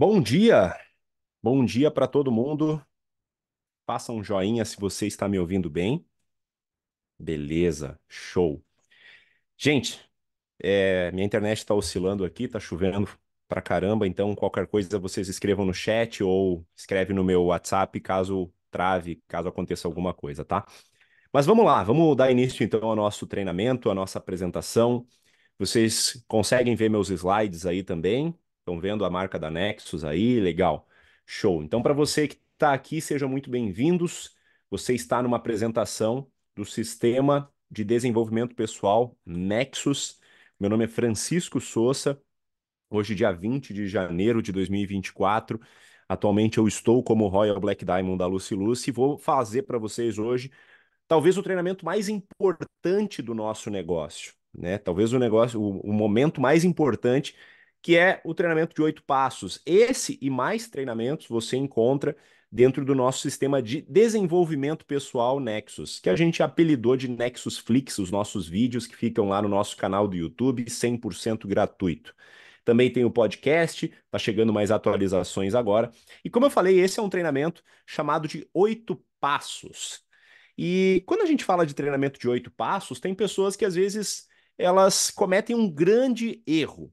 Bom dia, bom dia para todo mundo. Faça um joinha se você está me ouvindo bem. Beleza, show. Gente, é, minha internet está oscilando aqui, está chovendo pra caramba, então qualquer coisa vocês escrevam no chat ou escreve no meu WhatsApp caso trave, caso aconteça alguma coisa, tá? Mas vamos lá, vamos dar início então ao nosso treinamento, à nossa apresentação. Vocês conseguem ver meus slides aí também? Estão vendo a marca da Nexus aí? Legal. Show. Então, para você que está aqui, sejam muito bem-vindos. Você está numa apresentação do Sistema de Desenvolvimento Pessoal Nexus. Meu nome é Francisco Souza. Hoje, dia 20 de janeiro de 2024. Atualmente, eu estou como Royal Black Diamond da Lucy Lucy e vou fazer para vocês hoje talvez o treinamento mais importante do nosso negócio. Né? Talvez o negócio, o, o momento mais importante que é o treinamento de oito passos. Esse e mais treinamentos você encontra dentro do nosso sistema de desenvolvimento pessoal Nexus, que a gente apelidou de Nexus Flix, os nossos vídeos que ficam lá no nosso canal do YouTube, 100% gratuito. Também tem o podcast, tá chegando mais atualizações agora. E como eu falei, esse é um treinamento chamado de oito passos. E quando a gente fala de treinamento de oito passos, tem pessoas que às vezes elas cometem um grande erro.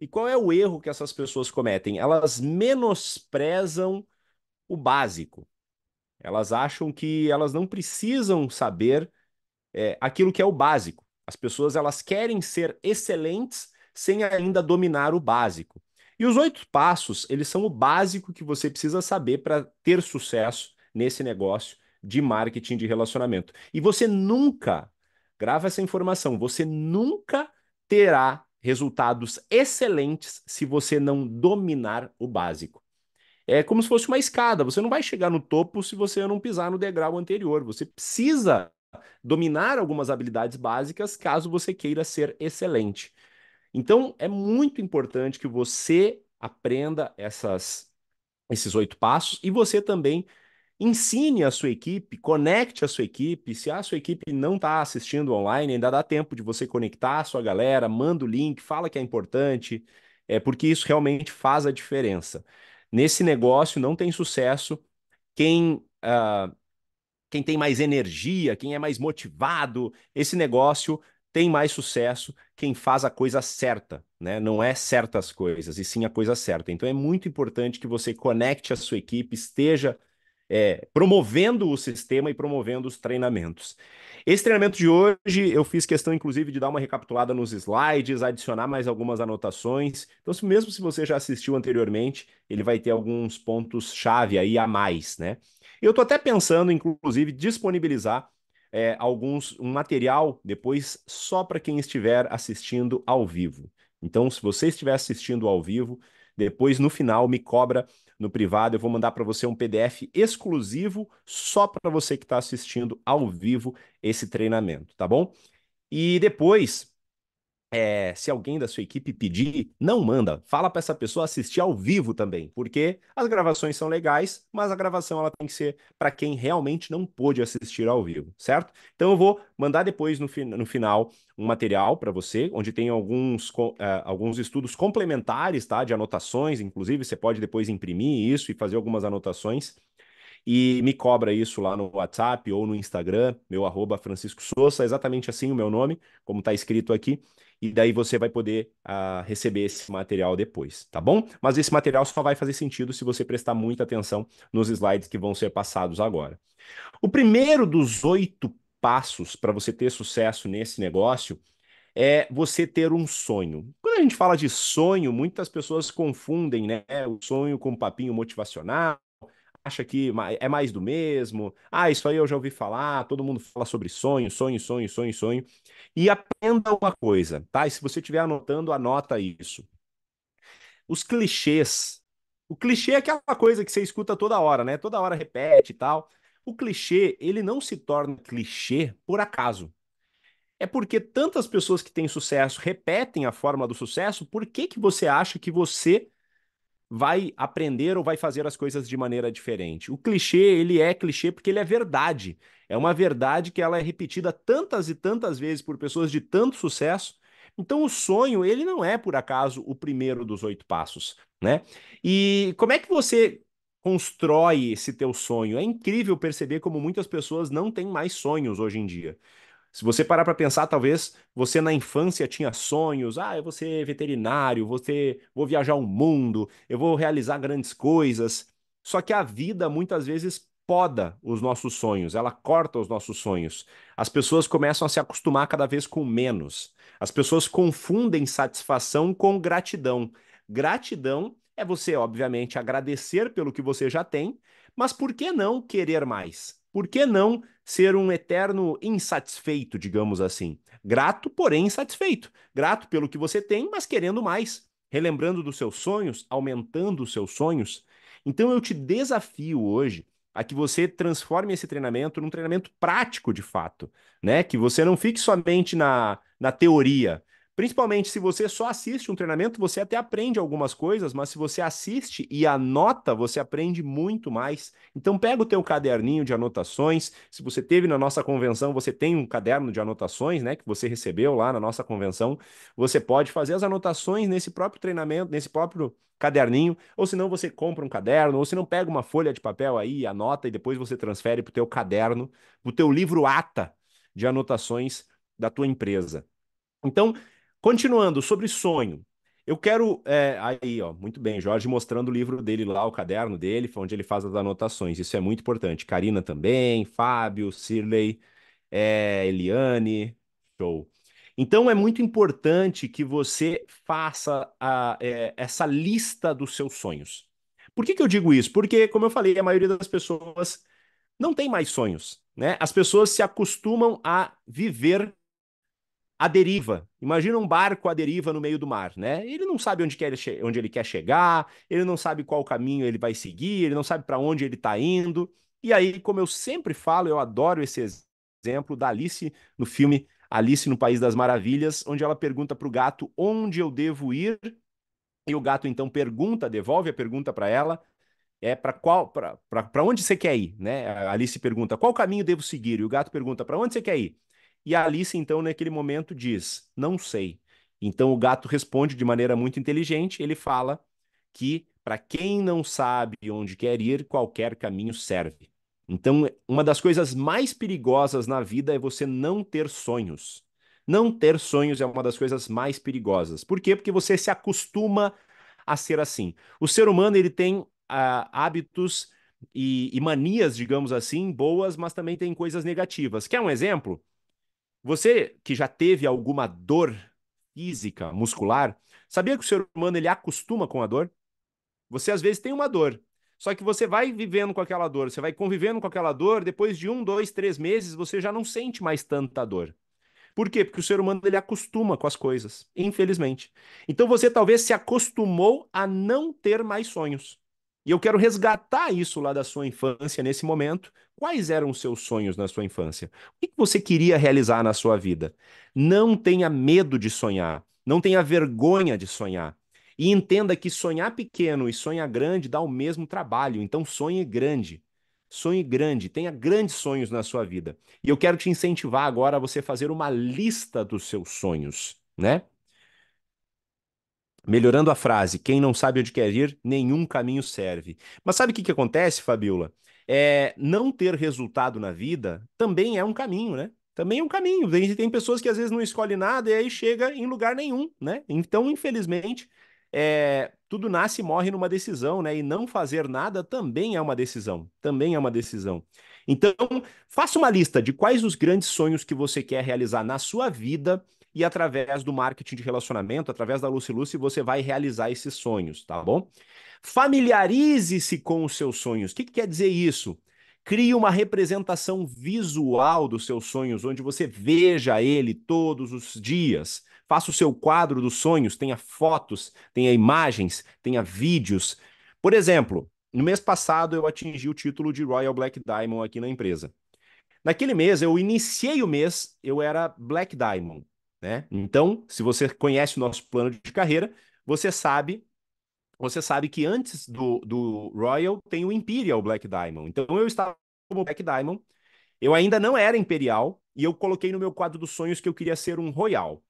E qual é o erro que essas pessoas cometem? Elas menosprezam o básico. Elas acham que elas não precisam saber é, aquilo que é o básico. As pessoas elas querem ser excelentes sem ainda dominar o básico. E os oito passos, eles são o básico que você precisa saber para ter sucesso nesse negócio de marketing de relacionamento. E você nunca, grava essa informação, você nunca terá resultados excelentes se você não dominar o básico. É como se fosse uma escada, você não vai chegar no topo se você não pisar no degrau anterior. Você precisa dominar algumas habilidades básicas caso você queira ser excelente. Então, é muito importante que você aprenda essas, esses oito passos e você também ensine a sua equipe, conecte a sua equipe. Se a sua equipe não está assistindo online, ainda dá tempo de você conectar a sua galera, manda o link, fala que é importante, é porque isso realmente faz a diferença. Nesse negócio não tem sucesso quem uh, quem tem mais energia, quem é mais motivado. Esse negócio tem mais sucesso quem faz a coisa certa, né? Não é certas coisas, e sim a coisa certa. Então é muito importante que você conecte a sua equipe, esteja é, promovendo o sistema e promovendo os treinamentos. Esse treinamento de hoje eu fiz questão, inclusive, de dar uma recapitulada nos slides, adicionar mais algumas anotações. Então, se, mesmo se você já assistiu anteriormente, ele vai ter alguns pontos-chave aí a mais, né? Eu estou até pensando, inclusive, disponibilizar é, alguns um material depois só para quem estiver assistindo ao vivo. Então, se você estiver assistindo ao vivo, depois no final me cobra no privado. Eu vou mandar para você um PDF exclusivo só para você que está assistindo ao vivo esse treinamento, tá bom? E depois é, se alguém da sua equipe pedir, não manda. Fala para essa pessoa assistir ao vivo também, porque as gravações são legais, mas a gravação ela tem que ser para quem realmente não pôde assistir ao vivo, certo? Então eu vou mandar depois no, no final um material para você, onde tem alguns, uh, alguns estudos complementares, tá? De anotações, inclusive você pode depois imprimir isso e fazer algumas anotações e me cobra isso lá no WhatsApp ou no Instagram, meu arroba Francisco Souza, exatamente assim o meu nome, como está escrito aqui, e daí você vai poder uh, receber esse material depois, tá bom? Mas esse material só vai fazer sentido se você prestar muita atenção nos slides que vão ser passados agora. O primeiro dos oito passos para você ter sucesso nesse negócio é você ter um sonho. Quando a gente fala de sonho, muitas pessoas confundem né, o sonho com um papinho motivacional, acha que é mais do mesmo. Ah, isso aí eu já ouvi falar, todo mundo fala sobre sonho, sonho, sonho, sonho, sonho. E aprenda uma coisa, tá? E se você estiver anotando, anota isso. Os clichês. O clichê é aquela coisa que você escuta toda hora, né? Toda hora repete e tal. O clichê, ele não se torna clichê por acaso. É porque tantas pessoas que têm sucesso repetem a forma do sucesso, por que, que você acha que você vai aprender ou vai fazer as coisas de maneira diferente. O clichê, ele é clichê porque ele é verdade. É uma verdade que ela é repetida tantas e tantas vezes por pessoas de tanto sucesso. Então o sonho, ele não é por acaso o primeiro dos oito passos, né? E como é que você constrói esse teu sonho? É incrível perceber como muitas pessoas não têm mais sonhos hoje em dia. Se você parar para pensar, talvez você na infância tinha sonhos, ah, eu vou ser veterinário, vou, ter, vou viajar o mundo, eu vou realizar grandes coisas. Só que a vida muitas vezes poda os nossos sonhos, ela corta os nossos sonhos. As pessoas começam a se acostumar cada vez com menos. As pessoas confundem satisfação com gratidão. Gratidão é você, obviamente, agradecer pelo que você já tem, mas por que não querer mais? por que não ser um eterno insatisfeito, digamos assim? Grato, porém insatisfeito. Grato pelo que você tem, mas querendo mais. Relembrando dos seus sonhos, aumentando os seus sonhos. Então eu te desafio hoje a que você transforme esse treinamento num treinamento prático de fato, né? Que você não fique somente na, na teoria, Principalmente se você só assiste um treinamento, você até aprende algumas coisas, mas se você assiste e anota, você aprende muito mais. Então pega o teu caderninho de anotações. Se você teve na nossa convenção, você tem um caderno de anotações, né, que você recebeu lá na nossa convenção. Você pode fazer as anotações nesse próprio treinamento, nesse próprio caderninho, ou se não você compra um caderno, ou se não pega uma folha de papel aí, anota e depois você transfere para o teu caderno, para o teu livro ata de anotações da tua empresa. Então, Continuando, sobre sonho. Eu quero. É, aí, ó, muito bem, Jorge mostrando o livro dele lá, o caderno dele, onde ele faz as anotações. Isso é muito importante. Karina também, Fábio, Sirley, é, Eliane. Show. Então é muito importante que você faça a, é, essa lista dos seus sonhos. Por que, que eu digo isso? Porque, como eu falei, a maioria das pessoas não tem mais sonhos. Né? As pessoas se acostumam a viver à deriva. Imagina um barco à deriva no meio do mar, né? Ele não sabe onde, quer, onde ele quer chegar, ele não sabe qual caminho ele vai seguir, ele não sabe para onde ele está indo. E aí, como eu sempre falo, eu adoro esse exemplo da Alice no filme Alice no País das Maravilhas, onde ela pergunta para o gato onde eu devo ir, e o gato então pergunta, devolve a pergunta para ela, é para qual, para onde você quer ir, né? A Alice pergunta qual caminho devo seguir, e o gato pergunta para onde você quer ir. E a Alice, então, naquele momento, diz: Não sei. Então o gato responde de maneira muito inteligente. Ele fala que, para quem não sabe onde quer ir, qualquer caminho serve. Então, uma das coisas mais perigosas na vida é você não ter sonhos. Não ter sonhos é uma das coisas mais perigosas. Por quê? Porque você se acostuma a ser assim. O ser humano ele tem uh, hábitos e, e manias, digamos assim, boas, mas também tem coisas negativas. Quer um exemplo? Você que já teve alguma dor física, muscular, sabia que o ser humano ele acostuma com a dor? Você às vezes tem uma dor, só que você vai vivendo com aquela dor, você vai convivendo com aquela dor, depois de um, dois, três meses você já não sente mais tanta dor. Por quê? Porque o ser humano ele acostuma com as coisas, infelizmente. Então você talvez se acostumou a não ter mais sonhos. E eu quero resgatar isso lá da sua infância nesse momento. Quais eram os seus sonhos na sua infância? O que você queria realizar na sua vida? Não tenha medo de sonhar, não tenha vergonha de sonhar. E entenda que sonhar pequeno e sonhar grande dá o mesmo trabalho, então sonhe grande. Sonhe grande, tenha grandes sonhos na sua vida. E eu quero te incentivar agora a você fazer uma lista dos seus sonhos, né? Melhorando a frase, quem não sabe onde quer ir, nenhum caminho serve. Mas sabe o que, que acontece, Fabiola? É, não ter resultado na vida também é um caminho, né? Também é um caminho. Tem, tem pessoas que às vezes não escolhem nada e aí chega em lugar nenhum, né? Então, infelizmente, é, tudo nasce e morre numa decisão, né? E não fazer nada também é uma decisão. Também é uma decisão. Então, faça uma lista de quais os grandes sonhos que você quer realizar na sua vida e através do marketing de relacionamento, através da Lucy Lucy, você vai realizar esses sonhos, tá bom? Familiarize-se com os seus sonhos. O que, que quer dizer isso? Crie uma representação visual dos seus sonhos, onde você veja ele todos os dias. Faça o seu quadro dos sonhos, tenha fotos, tenha imagens, tenha vídeos. Por exemplo, no mês passado eu atingi o título de Royal Black Diamond aqui na empresa. Naquele mês, eu iniciei o mês, eu era Black Diamond. Né? Então, se você conhece o nosso plano de carreira, você sabe você sabe que antes do, do Royal tem o Imperial Black Diamond. Então eu estava como Black Diamond, eu ainda não era Imperial, e eu coloquei no meu quadro dos sonhos que eu queria ser um Royal.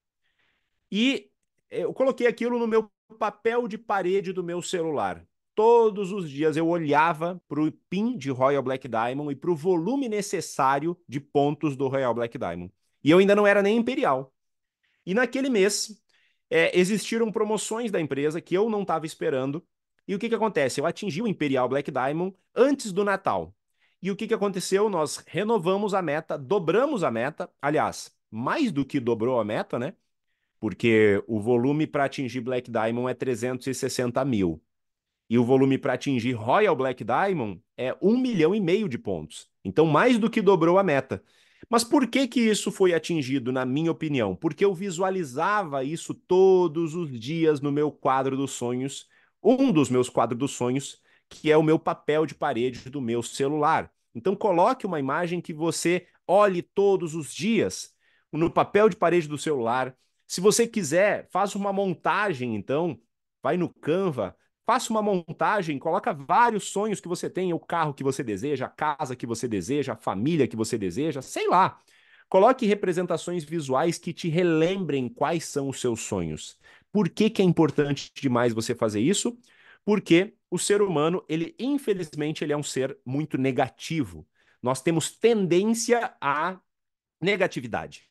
E eu coloquei aquilo no meu papel de parede do meu celular. Todos os dias eu olhava para o pin de Royal Black Diamond e para o volume necessário de pontos do Royal Black Diamond. E eu ainda não era nem Imperial. E naquele mês, é, existiram promoções da empresa que eu não estava esperando. E o que, que acontece? Eu atingi o Imperial Black Diamond antes do Natal. E o que, que aconteceu? Nós renovamos a meta, dobramos a meta. Aliás, mais do que dobrou a meta, né? Porque o volume para atingir Black Diamond é 360 mil. E o volume para atingir Royal Black Diamond é 1 milhão e meio de pontos. Então, mais do que dobrou a meta. Mas por que que isso foi atingido, na minha opinião? Porque eu visualizava isso todos os dias no meu quadro dos sonhos, um dos meus quadros dos sonhos, que é o meu papel de parede do meu celular. Então coloque uma imagem que você olhe todos os dias no papel de parede do celular. Se você quiser, faça uma montagem então, vai no Canva, Faça uma montagem, coloca vários sonhos que você tem, o carro que você deseja, a casa que você deseja, a família que você deseja, sei lá. Coloque representações visuais que te relembrem quais são os seus sonhos. Por que, que é importante demais você fazer isso? Porque o ser humano, ele infelizmente, ele é um ser muito negativo. Nós temos tendência à negatividade.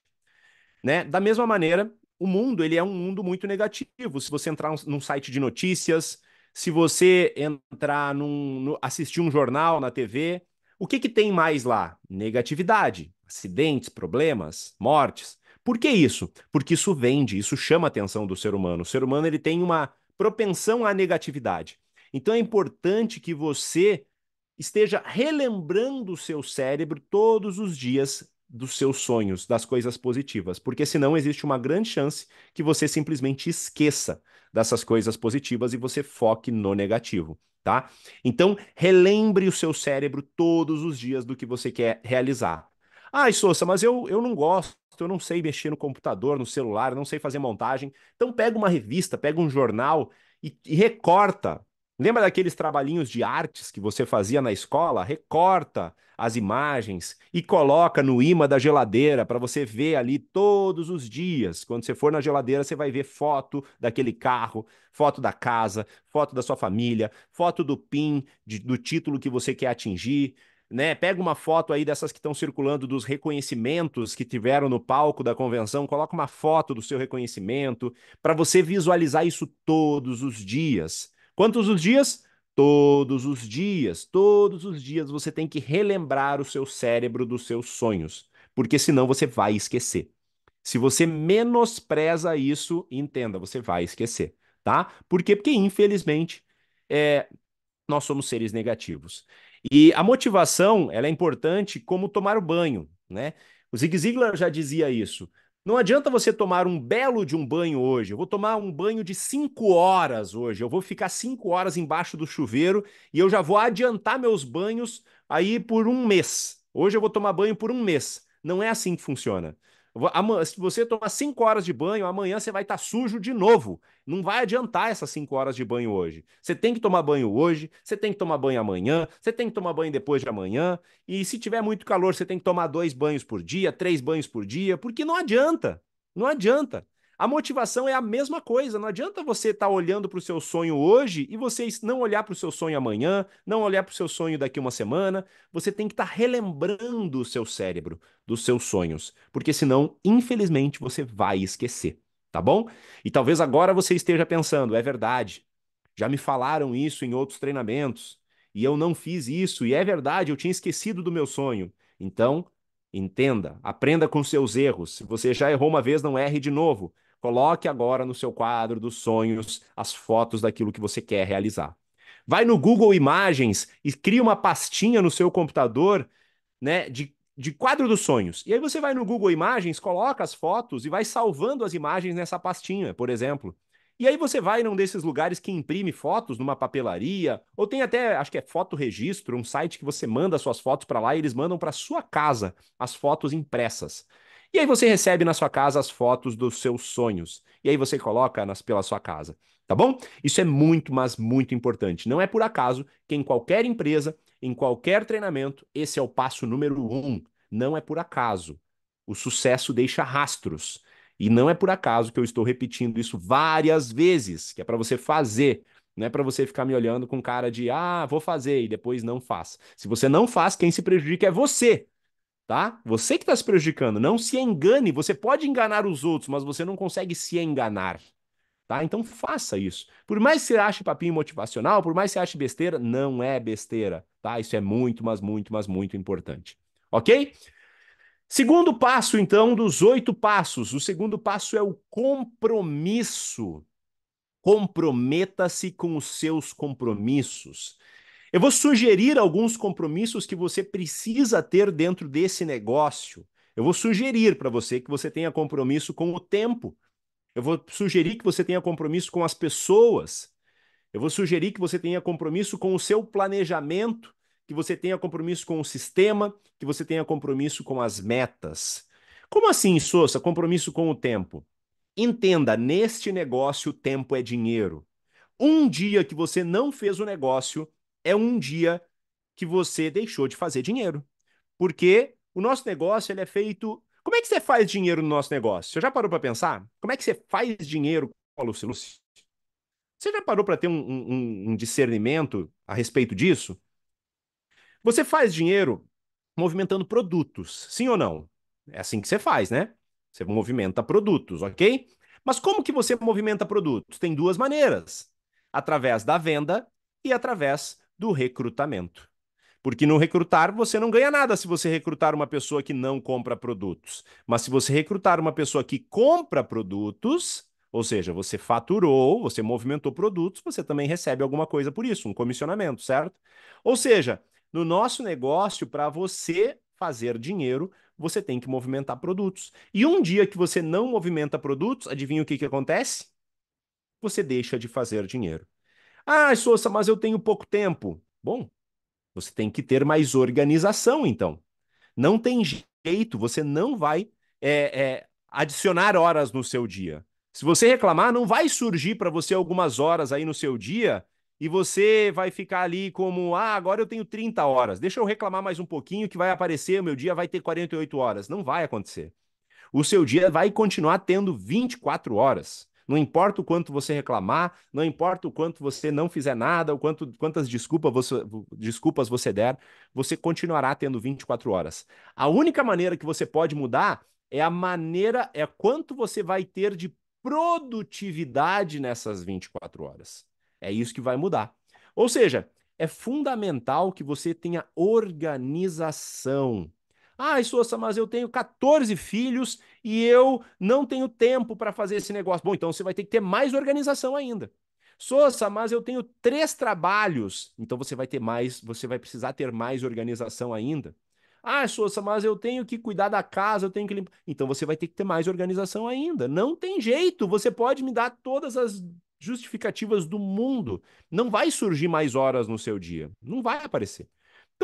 Né? Da mesma maneira, o mundo ele é um mundo muito negativo. Se você entrar num site de notícias, se você entrar num. No, assistir um jornal na TV, o que, que tem mais lá? Negatividade, acidentes, problemas, mortes. Por que isso? Porque isso vende, isso chama a atenção do ser humano. O ser humano ele tem uma propensão à negatividade. Então é importante que você esteja relembrando o seu cérebro todos os dias dos seus sonhos, das coisas positivas, porque senão existe uma grande chance que você simplesmente esqueça dessas coisas positivas e você foque no negativo, tá? Então, relembre o seu cérebro todos os dias do que você quer realizar. Ah, Sousa, mas eu, eu não gosto, eu não sei mexer no computador, no celular, não sei fazer montagem. Então, pega uma revista, pega um jornal e, e recorta Lembra daqueles trabalhinhos de artes que você fazia na escola? Recorta as imagens e coloca no imã da geladeira para você ver ali todos os dias. Quando você for na geladeira, você vai ver foto daquele carro, foto da casa, foto da sua família, foto do PIN, de, do título que você quer atingir. Né? Pega uma foto aí dessas que estão circulando dos reconhecimentos que tiveram no palco da convenção, coloca uma foto do seu reconhecimento para você visualizar isso todos os dias Quantos os dias? Todos os dias, todos os dias você tem que relembrar o seu cérebro dos seus sonhos, porque senão você vai esquecer. Se você menospreza isso, entenda, você vai esquecer, tá? Por quê? Porque, infelizmente, é, nós somos seres negativos. E a motivação, ela é importante como tomar o banho, né? O Zig Ziglar já dizia isso. Não adianta você tomar um belo de um banho hoje. Eu vou tomar um banho de 5 horas hoje. Eu vou ficar 5 horas embaixo do chuveiro e eu já vou adiantar meus banhos aí por um mês. Hoje eu vou tomar banho por um mês. Não é assim que funciona. Se você tomar 5 horas de banho, amanhã você vai estar tá sujo de novo. Não vai adiantar essas 5 horas de banho hoje. Você tem que tomar banho hoje, você tem que tomar banho amanhã, você tem que tomar banho depois de amanhã. E se tiver muito calor, você tem que tomar dois banhos por dia, três banhos por dia, porque não adianta. Não adianta. A motivação é a mesma coisa. Não adianta você estar tá olhando para o seu sonho hoje e você não olhar para o seu sonho amanhã, não olhar para o seu sonho daqui uma semana. Você tem que estar tá relembrando o seu cérebro dos seus sonhos, porque senão, infelizmente, você vai esquecer, tá bom? E talvez agora você esteja pensando, é verdade. Já me falaram isso em outros treinamentos e eu não fiz isso e é verdade, eu tinha esquecido do meu sonho. Então, entenda, aprenda com seus erros. Se você já errou uma vez, não erre de novo Coloque agora no seu quadro dos sonhos as fotos daquilo que você quer realizar. Vai no Google Imagens e cria uma pastinha no seu computador, né, de, de quadro dos sonhos. E aí você vai no Google Imagens, coloca as fotos e vai salvando as imagens nessa pastinha, por exemplo. E aí você vai num desses lugares que imprime fotos numa papelaria, ou tem até, acho que é foto registro, um site que você manda suas fotos para lá e eles mandam para sua casa as fotos impressas. E aí você recebe na sua casa as fotos dos seus sonhos. E aí você coloca nas pela sua casa, tá bom? Isso é muito, mas muito importante. Não é por acaso que em qualquer empresa, em qualquer treinamento, esse é o passo número um. Não é por acaso. O sucesso deixa rastros. E não é por acaso que eu estou repetindo isso várias vezes, que é para você fazer, não é para você ficar me olhando com cara de ah, vou fazer e depois não faz. Se você não faz, quem se prejudica é você tá? Você que está se prejudicando, não se engane. Você pode enganar os outros, mas você não consegue se enganar, tá? Então faça isso. Por mais que você ache papinho motivacional, por mais que você ache besteira, não é besteira, tá? Isso é muito, mas muito, mas muito importante, ok? Segundo passo, então, dos oito passos. O segundo passo é o compromisso. Comprometa-se com os seus compromissos. Eu vou sugerir alguns compromissos que você precisa ter dentro desse negócio. Eu vou sugerir para você que você tenha compromisso com o tempo. Eu vou sugerir que você tenha compromisso com as pessoas. Eu vou sugerir que você tenha compromisso com o seu planejamento, que você tenha compromisso com o sistema, que você tenha compromisso com as metas. Como assim, Sousa? Compromisso com o tempo. Entenda, neste negócio o tempo é dinheiro. Um dia que você não fez o negócio, é um dia que você deixou de fazer dinheiro. Porque o nosso negócio ele é feito. Como é que você faz dinheiro no nosso negócio? Você já parou para pensar? Como é que você faz dinheiro com a Lucy Lucy? Você já parou para ter um, um, um discernimento a respeito disso? Você faz dinheiro movimentando produtos, sim ou não? É assim que você faz, né? Você movimenta produtos, ok? Mas como que você movimenta produtos? Tem duas maneiras: através da venda e através do recrutamento. Porque no recrutar você não ganha nada se você recrutar uma pessoa que não compra produtos. Mas se você recrutar uma pessoa que compra produtos, ou seja, você faturou, você movimentou produtos, você também recebe alguma coisa por isso, um comissionamento, certo? Ou seja, no nosso negócio, para você fazer dinheiro, você tem que movimentar produtos. E um dia que você não movimenta produtos, adivinha o que, que acontece? Você deixa de fazer dinheiro. Ah, Souza, mas eu tenho pouco tempo. Bom, você tem que ter mais organização, então. Não tem jeito, você não vai é, é, adicionar horas no seu dia. Se você reclamar, não vai surgir para você algumas horas aí no seu dia e você vai ficar ali como, ah, agora eu tenho 30 horas, deixa eu reclamar mais um pouquinho que vai aparecer, o meu dia vai ter 48 horas. Não vai acontecer. O seu dia vai continuar tendo 24 horas. Não importa o quanto você reclamar, não importa o quanto você não fizer nada, o quanto, quantas desculpa você, desculpas você der, você continuará tendo 24 horas. A única maneira que você pode mudar é a maneira, é quanto você vai ter de produtividade nessas 24 horas. É isso que vai mudar. Ou seja, é fundamental que você tenha organização ah, Souza, mas eu tenho 14 filhos e eu não tenho tempo para fazer esse negócio. Bom, então você vai ter que ter mais organização ainda. Souza, mas eu tenho três trabalhos. Então você vai ter mais, você vai precisar ter mais organização ainda. Ah, Souza, mas eu tenho que cuidar da casa, eu tenho que limpar. Então você vai ter que ter mais organização ainda. Não tem jeito. Você pode me dar todas as justificativas do mundo. Não vai surgir mais horas no seu dia. Não vai aparecer.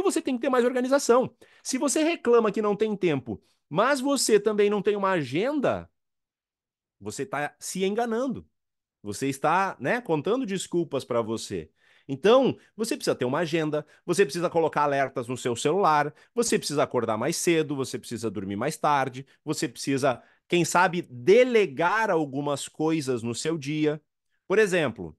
Então você tem que ter mais organização. Se você reclama que não tem tempo, mas você também não tem uma agenda, você está se enganando. Você está, né, contando desculpas para você. Então, você precisa ter uma agenda, você precisa colocar alertas no seu celular, você precisa acordar mais cedo, você precisa dormir mais tarde, você precisa, quem sabe, delegar algumas coisas no seu dia. Por exemplo,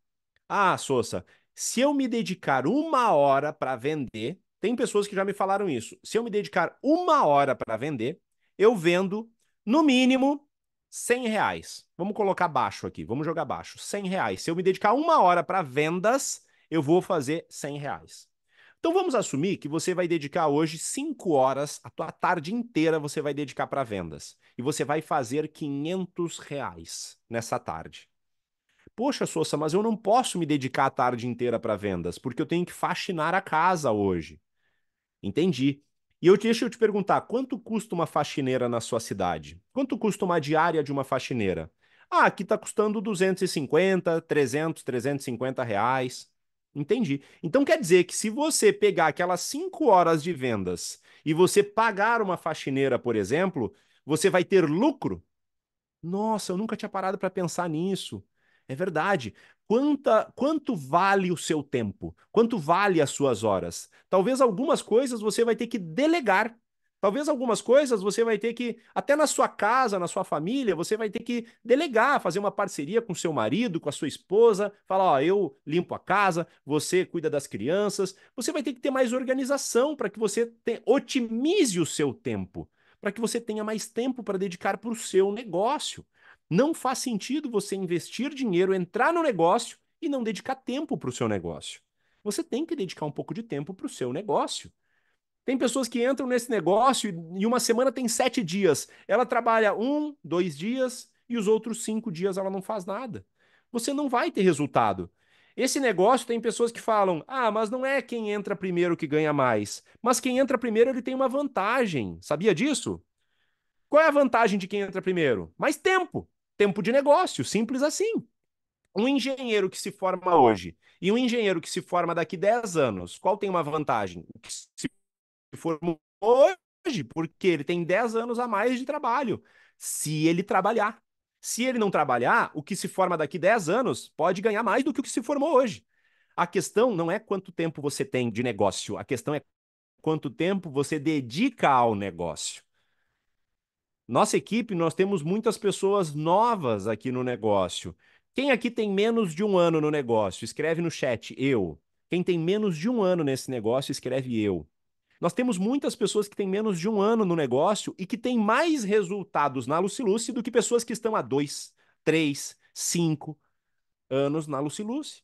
ah, Sousa, se eu me dedicar uma hora para vender, tem pessoas que já me falaram isso. Se eu me dedicar uma hora para vender, eu vendo, no mínimo, 100 reais. Vamos colocar baixo aqui, vamos jogar baixo. 100 reais. Se eu me dedicar uma hora para vendas, eu vou fazer 100 reais. Então vamos assumir que você vai dedicar hoje 5 horas, a tua tarde inteira você vai dedicar para vendas. E você vai fazer 500 reais nessa tarde. Poxa, Sousa, mas eu não posso me dedicar a tarde inteira para vendas, porque eu tenho que faxinar a casa hoje. Entendi. E eu deixa eu te perguntar, quanto custa uma faxineira na sua cidade? Quanto custa uma diária de uma faxineira? Ah, aqui está custando 250, 300, 350 reais. Entendi. Então quer dizer que se você pegar aquelas 5 horas de vendas e você pagar uma faxineira, por exemplo, você vai ter lucro? Nossa, eu nunca tinha parado para pensar nisso. É verdade quanta, quanto vale o seu tempo? Quanto vale as suas horas? Talvez algumas coisas você vai ter que delegar. Talvez algumas coisas você vai ter que, até na sua casa, na sua família, você vai ter que delegar, fazer uma parceria com seu marido, com a sua esposa, falar, ó, eu limpo a casa, você cuida das crianças. Você vai ter que ter mais organização para que você te, otimize o seu tempo, para que você tenha mais tempo para dedicar para o seu negócio. Não faz sentido você investir dinheiro, entrar no negócio e não dedicar tempo para o seu negócio. Você tem que dedicar um pouco de tempo para o seu negócio. Tem pessoas que entram nesse negócio e uma semana tem sete dias. Ela trabalha um, dois dias e os outros cinco dias ela não faz nada. Você não vai ter resultado. Esse negócio tem pessoas que falam: ah, mas não é quem entra primeiro que ganha mais. Mas quem entra primeiro ele tem uma vantagem. Sabia disso? Qual é a vantagem de quem entra primeiro? Mais tempo tempo de negócio, simples assim. Um engenheiro que se forma hoje e um engenheiro que se forma daqui 10 anos, qual tem uma vantagem? Que se formou hoje, porque ele tem 10 anos a mais de trabalho, se ele trabalhar. Se ele não trabalhar, o que se forma daqui 10 anos pode ganhar mais do que o que se formou hoje. A questão não é quanto tempo você tem de negócio, a questão é quanto tempo você dedica ao negócio. Nossa equipe, nós temos muitas pessoas novas aqui no negócio. Quem aqui tem menos de um ano no negócio? Escreve no chat, eu. Quem tem menos de um ano nesse negócio, escreve eu. Nós temos muitas pessoas que têm menos de um ano no negócio e que têm mais resultados na Luciluce do que pessoas que estão há dois, três, cinco anos na Luciluce.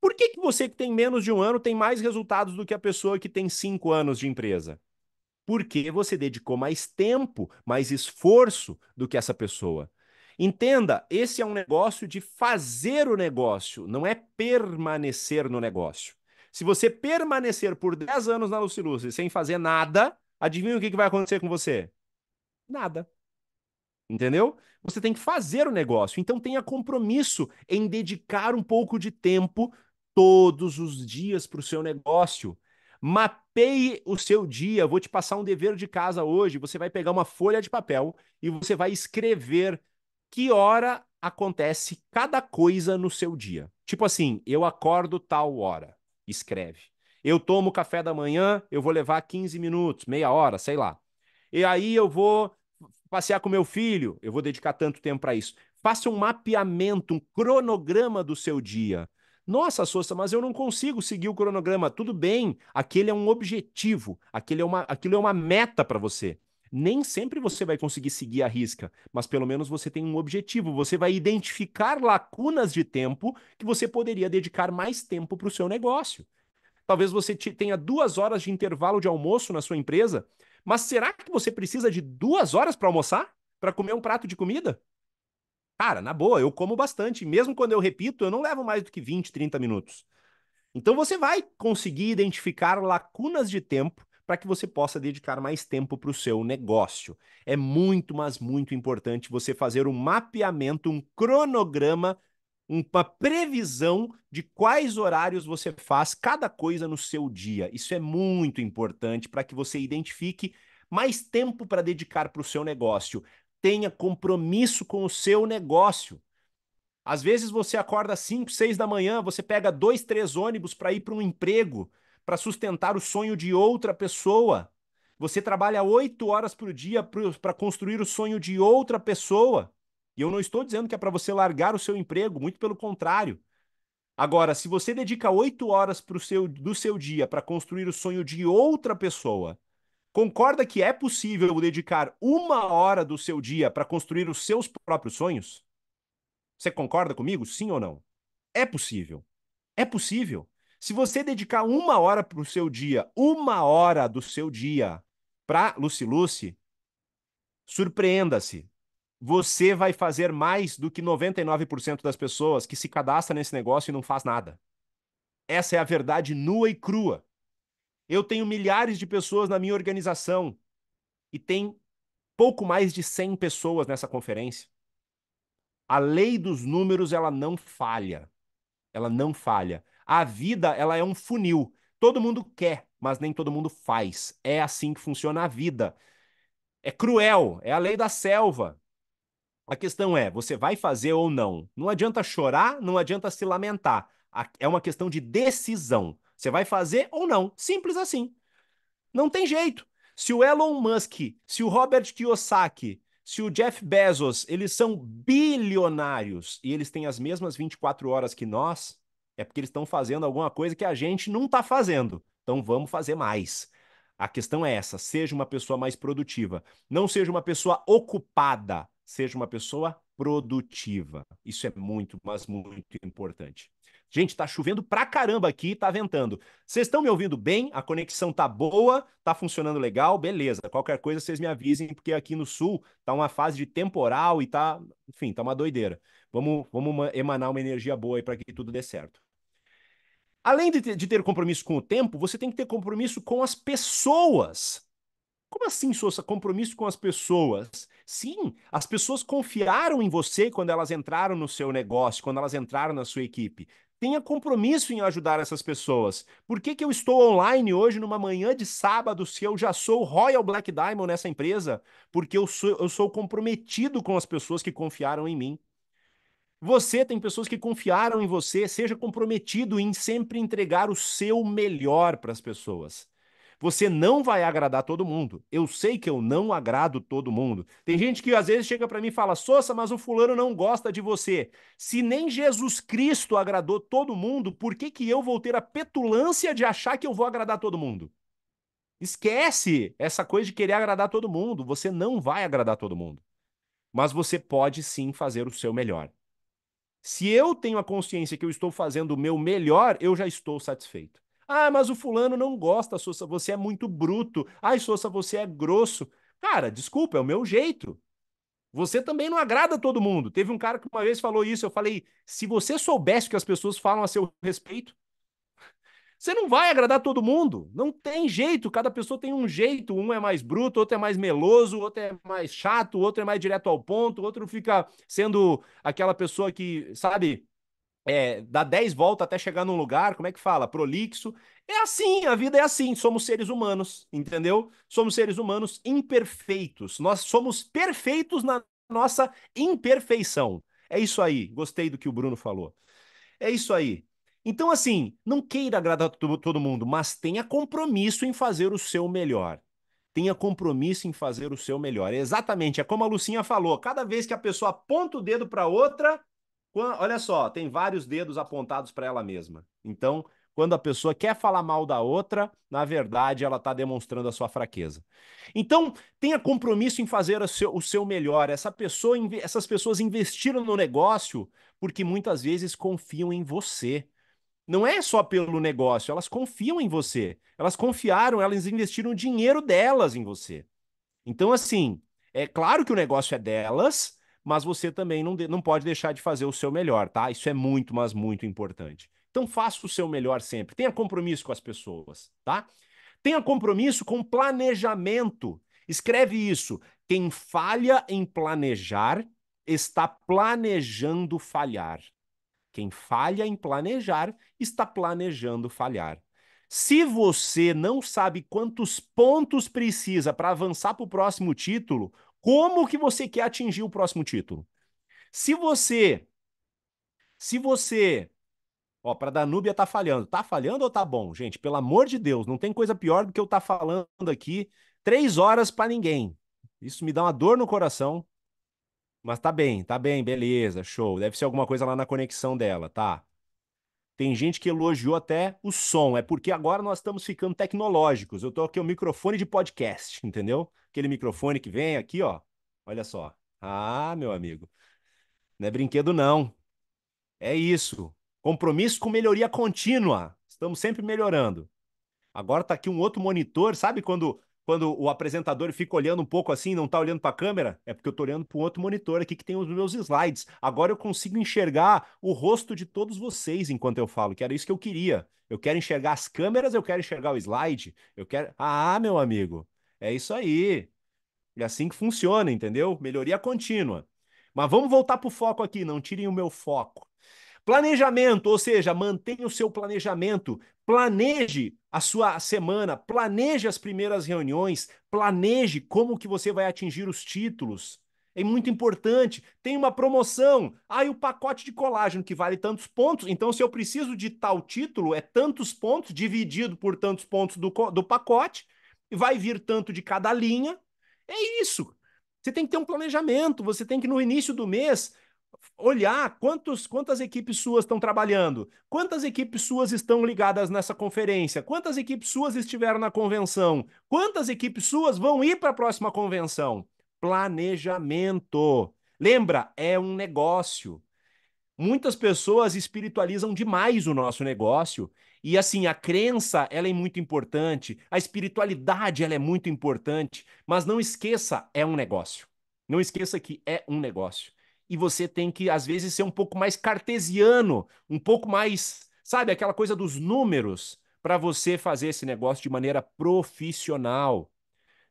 Por que, que você que tem menos de um ano tem mais resultados do que a pessoa que tem cinco anos de empresa? porque você dedicou mais tempo, mais esforço do que essa pessoa. Entenda, esse é um negócio de fazer o negócio, não é permanecer no negócio. Se você permanecer por 10 anos na Luciluz sem fazer nada, adivinha o que vai acontecer com você? Nada. Entendeu? Você tem que fazer o negócio. Então tenha compromisso em dedicar um pouco de tempo todos os dias para o seu negócio. Mapeie o seu dia, vou te passar um dever de casa hoje. Você vai pegar uma folha de papel e você vai escrever que hora acontece cada coisa no seu dia. Tipo assim, eu acordo tal hora. Escreve. Eu tomo café da manhã, eu vou levar 15 minutos, meia hora, sei lá. E aí eu vou passear com meu filho, eu vou dedicar tanto tempo para isso. Faça um mapeamento, um cronograma do seu dia. Nossa, Sousa, mas eu não consigo seguir o cronograma. Tudo bem, aquele é um objetivo, aquele é uma, aquilo é uma meta para você. Nem sempre você vai conseguir seguir a risca, mas pelo menos você tem um objetivo. Você vai identificar lacunas de tempo que você poderia dedicar mais tempo para o seu negócio. Talvez você tenha duas horas de intervalo de almoço na sua empresa, mas será que você precisa de duas horas para almoçar? Para comer um prato de comida? Cara, na boa, eu como bastante. Mesmo quando eu repito, eu não levo mais do que 20, 30 minutos. Então você vai conseguir identificar lacunas de tempo para que você possa dedicar mais tempo para o seu negócio. É muito, mas muito importante você fazer um mapeamento, um cronograma, uma previsão de quais horários você faz cada coisa no seu dia. Isso é muito importante para que você identifique mais tempo para dedicar para o seu negócio tenha compromisso com o seu negócio. Às vezes você acorda às 5, 6 da manhã, você pega dois, três ônibus para ir para um emprego, para sustentar o sonho de outra pessoa. Você trabalha oito horas por dia para construir o sonho de outra pessoa. E eu não estou dizendo que é para você largar o seu emprego, muito pelo contrário. Agora, se você dedica oito horas pro seu, do seu dia para construir o sonho de outra pessoa, Concorda que é possível dedicar uma hora do seu dia para construir os seus próprios sonhos? Você concorda comigo? Sim ou não? É possível. É possível. Se você dedicar uma hora para o seu dia, uma hora do seu dia para Lucy Lucy, surpreenda-se. Você vai fazer mais do que 99% das pessoas que se cadastram nesse negócio e não faz nada. Essa é a verdade nua e crua. Eu tenho milhares de pessoas na minha organização e tem pouco mais de 100 pessoas nessa conferência. A lei dos números, ela não falha. Ela não falha. A vida, ela é um funil. Todo mundo quer, mas nem todo mundo faz. É assim que funciona a vida. É cruel, é a lei da selva. A questão é, você vai fazer ou não? Não adianta chorar, não adianta se lamentar. É uma questão de decisão. Você vai fazer ou não. Simples assim. Não tem jeito. Se o Elon Musk, se o Robert Kiyosaki, se o Jeff Bezos, eles são bilionários e eles têm as mesmas 24 horas que nós, é porque eles estão fazendo alguma coisa que a gente não está fazendo. Então vamos fazer mais. A questão é essa: seja uma pessoa mais produtiva. Não seja uma pessoa ocupada, seja uma pessoa produtiva. Isso é muito, mas muito importante. Gente, tá chovendo pra caramba aqui, tá ventando. Vocês estão me ouvindo bem? A conexão tá boa, tá funcionando legal, beleza. Qualquer coisa vocês me avisem, porque aqui no sul tá uma fase de temporal e tá, enfim, tá uma doideira. Vamos, vamos emanar uma energia boa aí para que tudo dê certo. Além de ter, de ter compromisso com o tempo, você tem que ter compromisso com as pessoas. Como assim, Sousa? Compromisso com as pessoas? Sim, as pessoas confiaram em você quando elas entraram no seu negócio, quando elas entraram na sua equipe tenha compromisso em ajudar essas pessoas. Por que, que eu estou online hoje, numa manhã de sábado, se eu já sou Royal Black Diamond nessa empresa? Porque eu sou, eu sou comprometido com as pessoas que confiaram em mim. Você tem pessoas que confiaram em você, seja comprometido em sempre entregar o seu melhor para as pessoas. Você não vai agradar todo mundo. Eu sei que eu não agrado todo mundo. Tem gente que às vezes chega para mim e fala: "Sossa, mas o fulano não gosta de você". Se nem Jesus Cristo agradou todo mundo, por que que eu vou ter a petulância de achar que eu vou agradar todo mundo? Esquece essa coisa de querer agradar todo mundo. Você não vai agradar todo mundo. Mas você pode sim fazer o seu melhor. Se eu tenho a consciência que eu estou fazendo o meu melhor, eu já estou satisfeito. Ah, mas o fulano não gosta, Sousa, você é muito bruto. Ai, Sousa, você é grosso. Cara, desculpa, é o meu jeito. Você também não agrada todo mundo. Teve um cara que uma vez falou isso. Eu falei: se você soubesse o que as pessoas falam a seu respeito, você não vai agradar todo mundo. Não tem jeito. Cada pessoa tem um jeito. Um é mais bruto, outro é mais meloso, outro é mais chato, outro é mais direto ao ponto, outro fica sendo aquela pessoa que, sabe, é, dar 10 voltas até chegar num lugar, como é que fala? Prolixo. É assim, a vida é assim, somos seres humanos, entendeu? Somos seres humanos imperfeitos. Nós somos perfeitos na nossa imperfeição. É isso aí. Gostei do que o Bruno falou. É isso aí. Então, assim, não queira agradar todo mundo, mas tenha compromisso em fazer o seu melhor. Tenha compromisso em fazer o seu melhor. É exatamente, é como a Lucinha falou: cada vez que a pessoa aponta o dedo para outra, olha só, tem vários dedos apontados para ela mesma. Então, quando a pessoa quer falar mal da outra, na verdade, ela está demonstrando a sua fraqueza. Então, tenha compromisso em fazer o seu, o seu melhor. Essa pessoa, essas pessoas investiram no negócio porque muitas vezes confiam em você. Não é só pelo negócio, elas confiam em você. Elas confiaram, elas investiram o dinheiro delas em você. Então, assim, é claro que o negócio é delas, mas você também não, de, não pode deixar de fazer o seu melhor, tá? Isso é muito, mas muito importante. Então faça o seu melhor sempre. Tenha compromisso com as pessoas, tá? Tenha compromisso com planejamento. Escreve isso. Quem falha em planejar está planejando falhar. Quem falha em planejar está planejando falhar. Se você não sabe quantos pontos precisa para avançar para o próximo título, como que você quer atingir o próximo título? Se você se você Ó, para Danúbia tá falhando. Tá falhando ou tá bom? Gente, pelo amor de Deus, não tem coisa pior do que eu tá falando aqui três horas para ninguém. Isso me dá uma dor no coração. Mas tá bem, tá bem, beleza, show. Deve ser alguma coisa lá na conexão dela, tá? Tem gente que elogiou até o som. É porque agora nós estamos ficando tecnológicos. Eu tô aqui o um microfone de podcast, entendeu? Aquele microfone que vem aqui, ó. Olha só. Ah, meu amigo. Não é brinquedo, não. É isso. Compromisso com melhoria contínua. Estamos sempre melhorando. Agora tá aqui um outro monitor, sabe quando quando o apresentador fica olhando um pouco assim, não tá olhando para a câmera, é porque eu tô olhando para um outro monitor aqui que tem os meus slides. Agora eu consigo enxergar o rosto de todos vocês enquanto eu falo, que era isso que eu queria. Eu quero enxergar as câmeras, eu quero enxergar o slide, eu quero. Ah, meu amigo, é isso aí. É assim que funciona, entendeu? Melhoria contínua. Mas vamos voltar pro foco aqui, não tirem o meu foco. Planejamento, ou seja, mantenha o seu planejamento, planeje a sua semana, planeje as primeiras reuniões, planeje como que você vai atingir os títulos. É muito importante. Tem uma promoção. Ah, o pacote de colágeno que vale tantos pontos. Então, se eu preciso de tal título, é tantos pontos dividido por tantos pontos do, do pacote. E vai vir tanto de cada linha. É isso. Você tem que ter um planejamento. Você tem que, no início do mês, olhar quantos, quantas equipes suas estão trabalhando, quantas equipes suas estão ligadas nessa conferência, quantas equipes suas estiveram na convenção, quantas equipes suas vão ir para a próxima convenção. Planejamento. Lembra, é um negócio. Muitas pessoas espiritualizam demais o nosso negócio. E assim, a crença, ela é muito importante, a espiritualidade, ela é muito importante, mas não esqueça, é um negócio. Não esqueça que é um negócio e você tem que, às vezes, ser um pouco mais cartesiano, um pouco mais, sabe, aquela coisa dos números, para você fazer esse negócio de maneira profissional.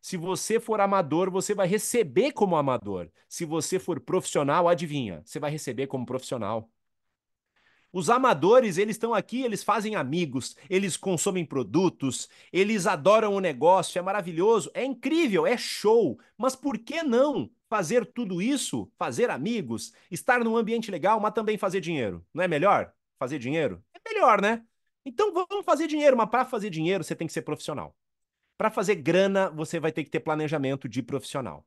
Se você for amador, você vai receber como amador. Se você for profissional, adivinha, você vai receber como profissional. Os amadores, eles estão aqui, eles fazem amigos, eles consomem produtos, eles adoram o negócio, é maravilhoso, é incrível, é show. Mas por que não fazer tudo isso, fazer amigos, estar num ambiente legal, mas também fazer dinheiro. Não é melhor fazer dinheiro? É melhor, né? Então vamos fazer dinheiro, mas para fazer dinheiro você tem que ser profissional. Para fazer grana, você vai ter que ter planejamento de profissional.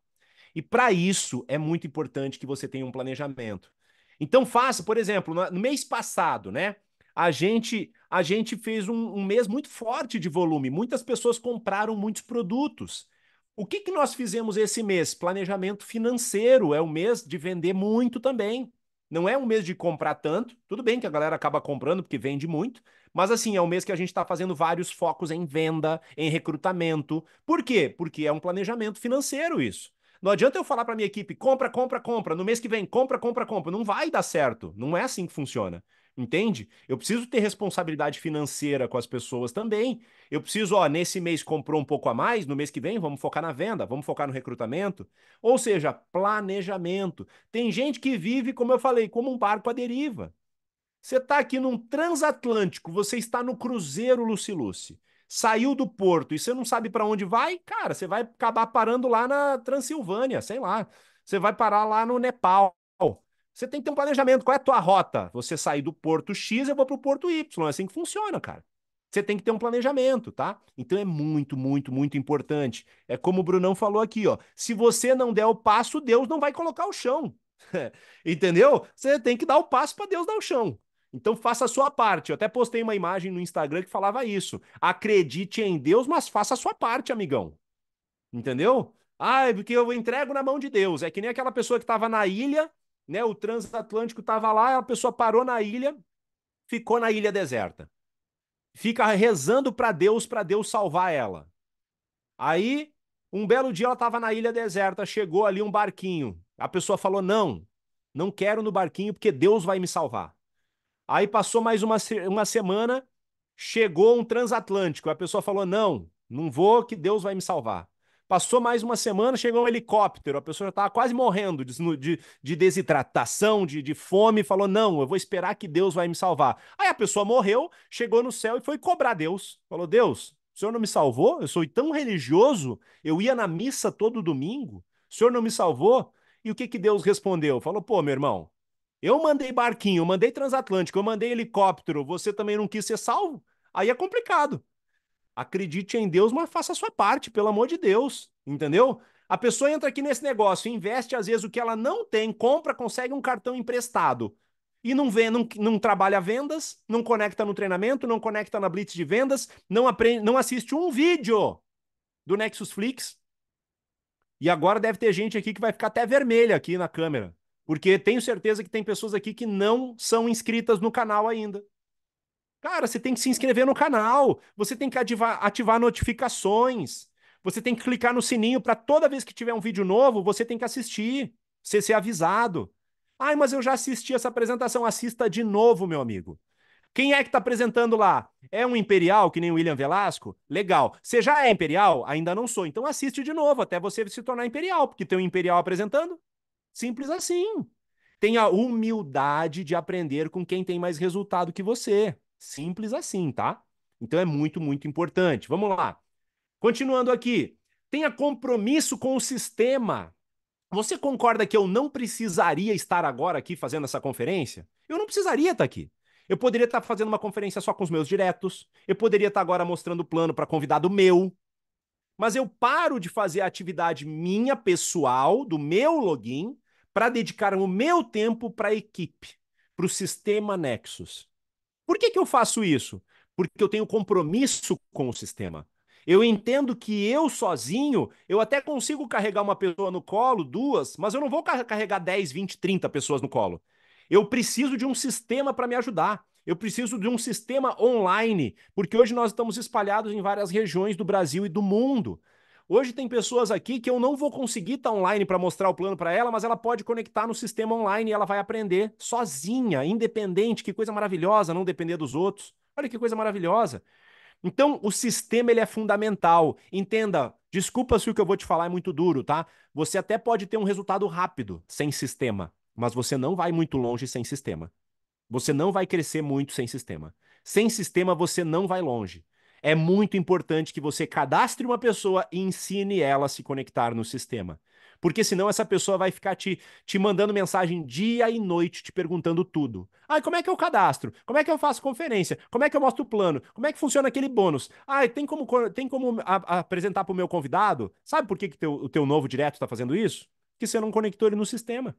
E para isso é muito importante que você tenha um planejamento. Então faça, por exemplo, no mês passado, né? A gente a gente fez um, um mês muito forte de volume. Muitas pessoas compraram muitos produtos. O que, que nós fizemos esse mês? Planejamento financeiro. É o mês de vender muito também. Não é um mês de comprar tanto. Tudo bem que a galera acaba comprando porque vende muito. Mas assim, é um mês que a gente está fazendo vários focos em venda, em recrutamento. Por quê? Porque é um planejamento financeiro isso. Não adianta eu falar para minha equipe, compra, compra, compra, no mês que vem, compra, compra, compra. Não vai dar certo. Não é assim que funciona entende? Eu preciso ter responsabilidade financeira com as pessoas também. Eu preciso, ó, nesse mês comprou um pouco a mais, no mês que vem vamos focar na venda, vamos focar no recrutamento. Ou seja, planejamento. Tem gente que vive, como eu falei, como um barco à deriva. Você está aqui num transatlântico, você está no cruzeiro Luciluce. Saiu do porto e você não sabe para onde vai, cara, você vai acabar parando lá na Transilvânia, sei lá. Você vai parar lá no Nepal, você tem que ter um planejamento. Qual é a tua rota? Você sair do porto X, eu vou para o porto Y. É assim que funciona, cara. Você tem que ter um planejamento, tá? Então é muito, muito, muito importante. É como o Brunão falou aqui, ó. Se você não der o passo, Deus não vai colocar o chão. Entendeu? Você tem que dar o passo para Deus dar o chão. Então faça a sua parte. Eu até postei uma imagem no Instagram que falava isso. Acredite em Deus, mas faça a sua parte, amigão. Entendeu? Ah, é porque eu entrego na mão de Deus. É que nem aquela pessoa que estava na ilha né? O transatlântico estava lá, a pessoa parou na ilha, ficou na ilha deserta. Fica rezando para Deus, para Deus salvar ela. Aí, um belo dia ela estava na ilha deserta, chegou ali um barquinho. A pessoa falou: "Não, não quero no barquinho porque Deus vai me salvar". Aí passou mais uma, uma semana, chegou um transatlântico. A pessoa falou: "Não, não vou que Deus vai me salvar". Passou mais uma semana, chegou um helicóptero, a pessoa já estava quase morrendo de, de, de desidratação, de, de fome, falou: não, eu vou esperar que Deus vai me salvar. Aí a pessoa morreu, chegou no céu e foi cobrar Deus. Falou: Deus, o senhor não me salvou? Eu sou tão religioso, eu ia na missa todo domingo, o senhor não me salvou? E o que, que Deus respondeu? Falou: pô, meu irmão, eu mandei barquinho, eu mandei transatlântico, eu mandei helicóptero, você também não quis ser salvo? Aí é complicado. Acredite em Deus, mas faça a sua parte, pelo amor de Deus, entendeu? A pessoa entra aqui nesse negócio, investe às vezes o que ela não tem, compra, consegue um cartão emprestado e não, vê, não, não trabalha vendas, não conecta no treinamento, não conecta na blitz de vendas, não aprende, não assiste um vídeo do Nexus Flix. E agora deve ter gente aqui que vai ficar até vermelha aqui na câmera, porque tenho certeza que tem pessoas aqui que não são inscritas no canal ainda. Cara, você tem que se inscrever no canal, você tem que ativar, ativar notificações, você tem que clicar no sininho para toda vez que tiver um vídeo novo, você tem que assistir, você ser avisado. Ai, mas eu já assisti essa apresentação, assista de novo, meu amigo. Quem é que está apresentando lá? É um imperial, que nem o William Velasco? Legal. Você já é imperial? Ainda não sou. Então assiste de novo até você se tornar imperial, porque tem um imperial apresentando. Simples assim. Tenha humildade de aprender com quem tem mais resultado que você. Simples assim, tá? Então é muito, muito importante. Vamos lá. Continuando aqui. Tenha compromisso com o sistema. Você concorda que eu não precisaria estar agora aqui fazendo essa conferência? Eu não precisaria estar aqui. Eu poderia estar fazendo uma conferência só com os meus diretos. Eu poderia estar agora mostrando o plano para convidado meu. Mas eu paro de fazer a atividade minha pessoal, do meu login, para dedicar o meu tempo para a equipe, para o sistema Nexus. Por que, que eu faço isso? Porque eu tenho compromisso com o sistema. Eu entendo que eu sozinho, eu até consigo carregar uma pessoa no colo, duas, mas eu não vou carregar 10, 20, 30 pessoas no colo. Eu preciso de um sistema para me ajudar. Eu preciso de um sistema online, porque hoje nós estamos espalhados em várias regiões do Brasil e do mundo. Hoje tem pessoas aqui que eu não vou conseguir estar tá online para mostrar o plano para ela, mas ela pode conectar no sistema online e ela vai aprender sozinha, independente. Que coisa maravilhosa não depender dos outros. Olha que coisa maravilhosa. Então, o sistema ele é fundamental. Entenda, desculpa se o que eu vou te falar é muito duro, tá? Você até pode ter um resultado rápido sem sistema, mas você não vai muito longe sem sistema. Você não vai crescer muito sem sistema. Sem sistema, você não vai longe é muito importante que você cadastre uma pessoa e ensine ela a se conectar no sistema. Porque senão essa pessoa vai ficar te, te mandando mensagem dia e noite, te perguntando tudo. Ah, como é que eu cadastro? Como é que eu faço conferência? Como é que eu mostro o plano? Como é que funciona aquele bônus? Ah, tem como, tem como a, a apresentar para o meu convidado? Sabe por que, que teu, o teu novo direto está fazendo isso? Que você não conectou ele no sistema.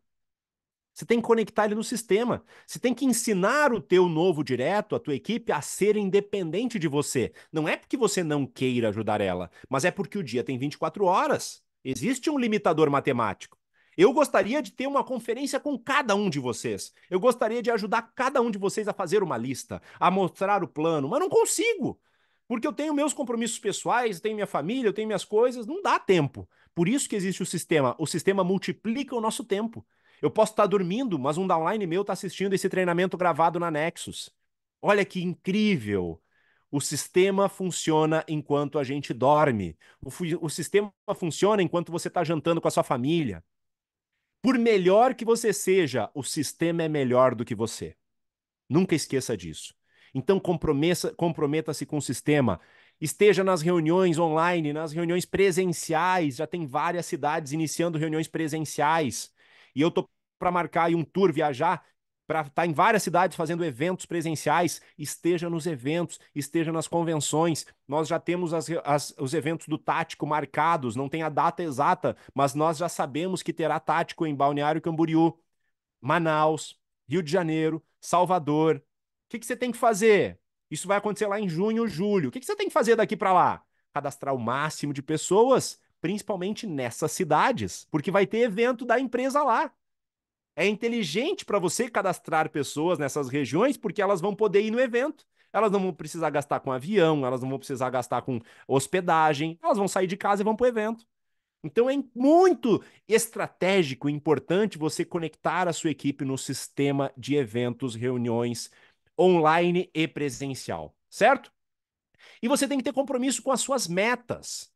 Você tem que conectar ele no sistema. Você tem que ensinar o teu novo direto, a tua equipe, a ser independente de você. Não é porque você não queira ajudar ela, mas é porque o dia tem 24 horas. Existe um limitador matemático. Eu gostaria de ter uma conferência com cada um de vocês. Eu gostaria de ajudar cada um de vocês a fazer uma lista, a mostrar o plano, mas não consigo. Porque eu tenho meus compromissos pessoais, tenho minha família, eu tenho minhas coisas, não dá tempo. Por isso que existe o sistema. O sistema multiplica o nosso tempo. Eu posso estar tá dormindo, mas um downline meu está assistindo esse treinamento gravado na Nexus. Olha que incrível! O sistema funciona enquanto a gente dorme. O, o sistema funciona enquanto você está jantando com a sua família. Por melhor que você seja, o sistema é melhor do que você. Nunca esqueça disso. Então comprometa-se com o sistema. Esteja nas reuniões online, nas reuniões presenciais. Já tem várias cidades iniciando reuniões presenciais. E eu tô para marcar aí um tour, viajar para estar tá em várias cidades fazendo eventos presenciais, esteja nos eventos, esteja nas convenções. Nós já temos as, as, os eventos do Tático marcados, não tem a data exata, mas nós já sabemos que terá Tático em Balneário Camboriú, Manaus, Rio de Janeiro, Salvador. O que, que você tem que fazer? Isso vai acontecer lá em junho, julho. O que, que você tem que fazer daqui para lá? Cadastrar o máximo de pessoas principalmente nessas cidades, porque vai ter evento da empresa lá. É inteligente para você cadastrar pessoas nessas regiões, porque elas vão poder ir no evento. Elas não vão precisar gastar com avião, elas não vão precisar gastar com hospedagem, elas vão sair de casa e vão para o evento. Então é muito estratégico e importante você conectar a sua equipe no sistema de eventos, reuniões online e presencial, certo? E você tem que ter compromisso com as suas metas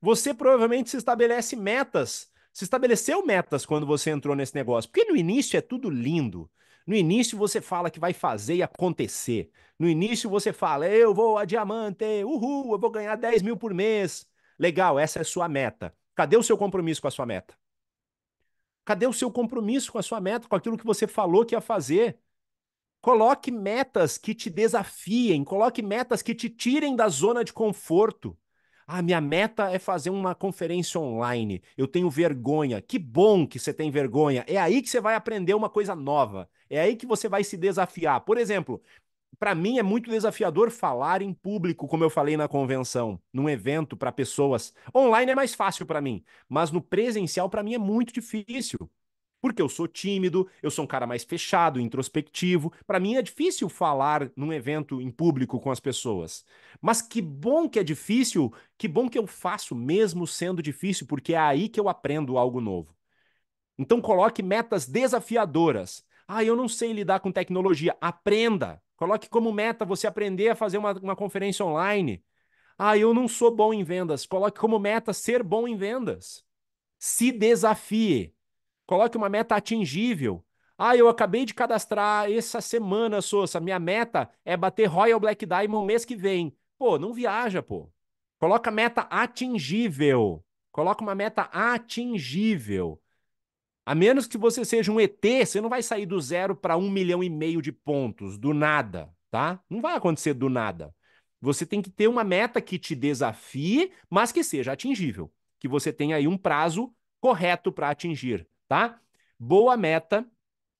você provavelmente se estabelece metas. Se estabeleceu metas quando você entrou nesse negócio. Porque no início é tudo lindo. No início você fala que vai fazer e acontecer. No início você fala, eu vou a diamante, uhul, eu vou ganhar 10 mil por mês. Legal, essa é sua meta. Cadê o seu compromisso com a sua meta? Cadê o seu compromisso com a sua meta, com aquilo que você falou que ia fazer? Coloque metas que te desafiem, coloque metas que te tirem da zona de conforto. Ah, minha meta é fazer uma conferência online. Eu tenho vergonha. Que bom que você tem vergonha. É aí que você vai aprender uma coisa nova. É aí que você vai se desafiar. Por exemplo, para mim é muito desafiador falar em público, como eu falei na convenção, num evento para pessoas. Online é mais fácil para mim, mas no presencial para mim é muito difícil. Porque eu sou tímido, eu sou um cara mais fechado, introspectivo. Para mim é difícil falar num evento em público com as pessoas. Mas que bom que é difícil, que bom que eu faço mesmo sendo difícil, porque é aí que eu aprendo algo novo. Então coloque metas desafiadoras. Ah, eu não sei lidar com tecnologia. Aprenda. Coloque como meta você aprender a fazer uma, uma conferência online. Ah, eu não sou bom em vendas. Coloque como meta ser bom em vendas. Se desafie. Coloque uma meta atingível. Ah, eu acabei de cadastrar essa semana, Sousa. Minha meta é bater Royal Black Diamond mês que vem. Pô, não viaja, pô. Coloca meta atingível. Coloca uma meta atingível. A menos que você seja um ET, você não vai sair do zero para um milhão e meio de pontos do nada, tá? Não vai acontecer do nada. Você tem que ter uma meta que te desafie, mas que seja atingível. Que você tenha aí um prazo correto para atingir tá? Boa meta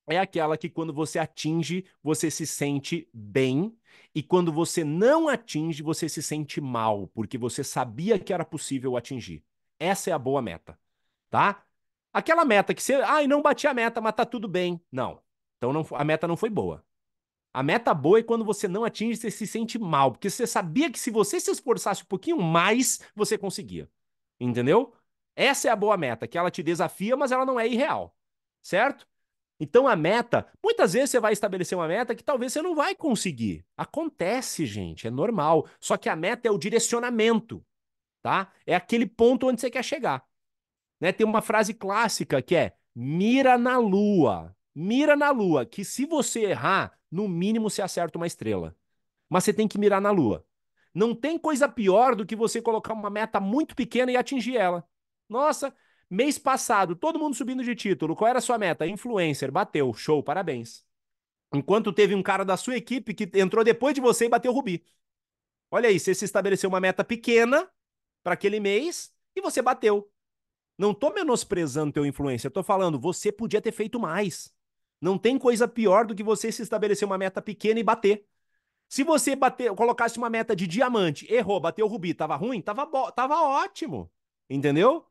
é aquela que quando você atinge, você se sente bem, e quando você não atinge, você se sente mal, porque você sabia que era possível atingir. Essa é a boa meta, tá? Aquela meta que você, ai, ah, não bati a meta, mas tá tudo bem. Não. Então não, a meta não foi boa. A meta boa é quando você não atinge, você se sente mal, porque você sabia que se você se esforçasse um pouquinho mais, você conseguia. Entendeu? Essa é a boa meta, que ela te desafia, mas ela não é irreal, certo? Então a meta, muitas vezes você vai estabelecer uma meta que talvez você não vai conseguir. Acontece, gente, é normal. Só que a meta é o direcionamento, tá? É aquele ponto onde você quer chegar. Né? Tem uma frase clássica que é: mira na lua. Mira na lua, que se você errar, no mínimo você acerta uma estrela. Mas você tem que mirar na lua. Não tem coisa pior do que você colocar uma meta muito pequena e atingir ela. Nossa, mês passado, todo mundo subindo de título. Qual era a sua meta? Influencer, bateu. Show, parabéns. Enquanto teve um cara da sua equipe que entrou depois de você e bateu o Rubi. Olha aí, você se estabeleceu uma meta pequena para aquele mês e você bateu. Não tô menosprezando teu influência, tô falando, você podia ter feito mais. Não tem coisa pior do que você se estabelecer uma meta pequena e bater. Se você bater, colocasse uma meta de diamante, errou, bateu o rubi, tava ruim, tava, tava ótimo. Entendeu?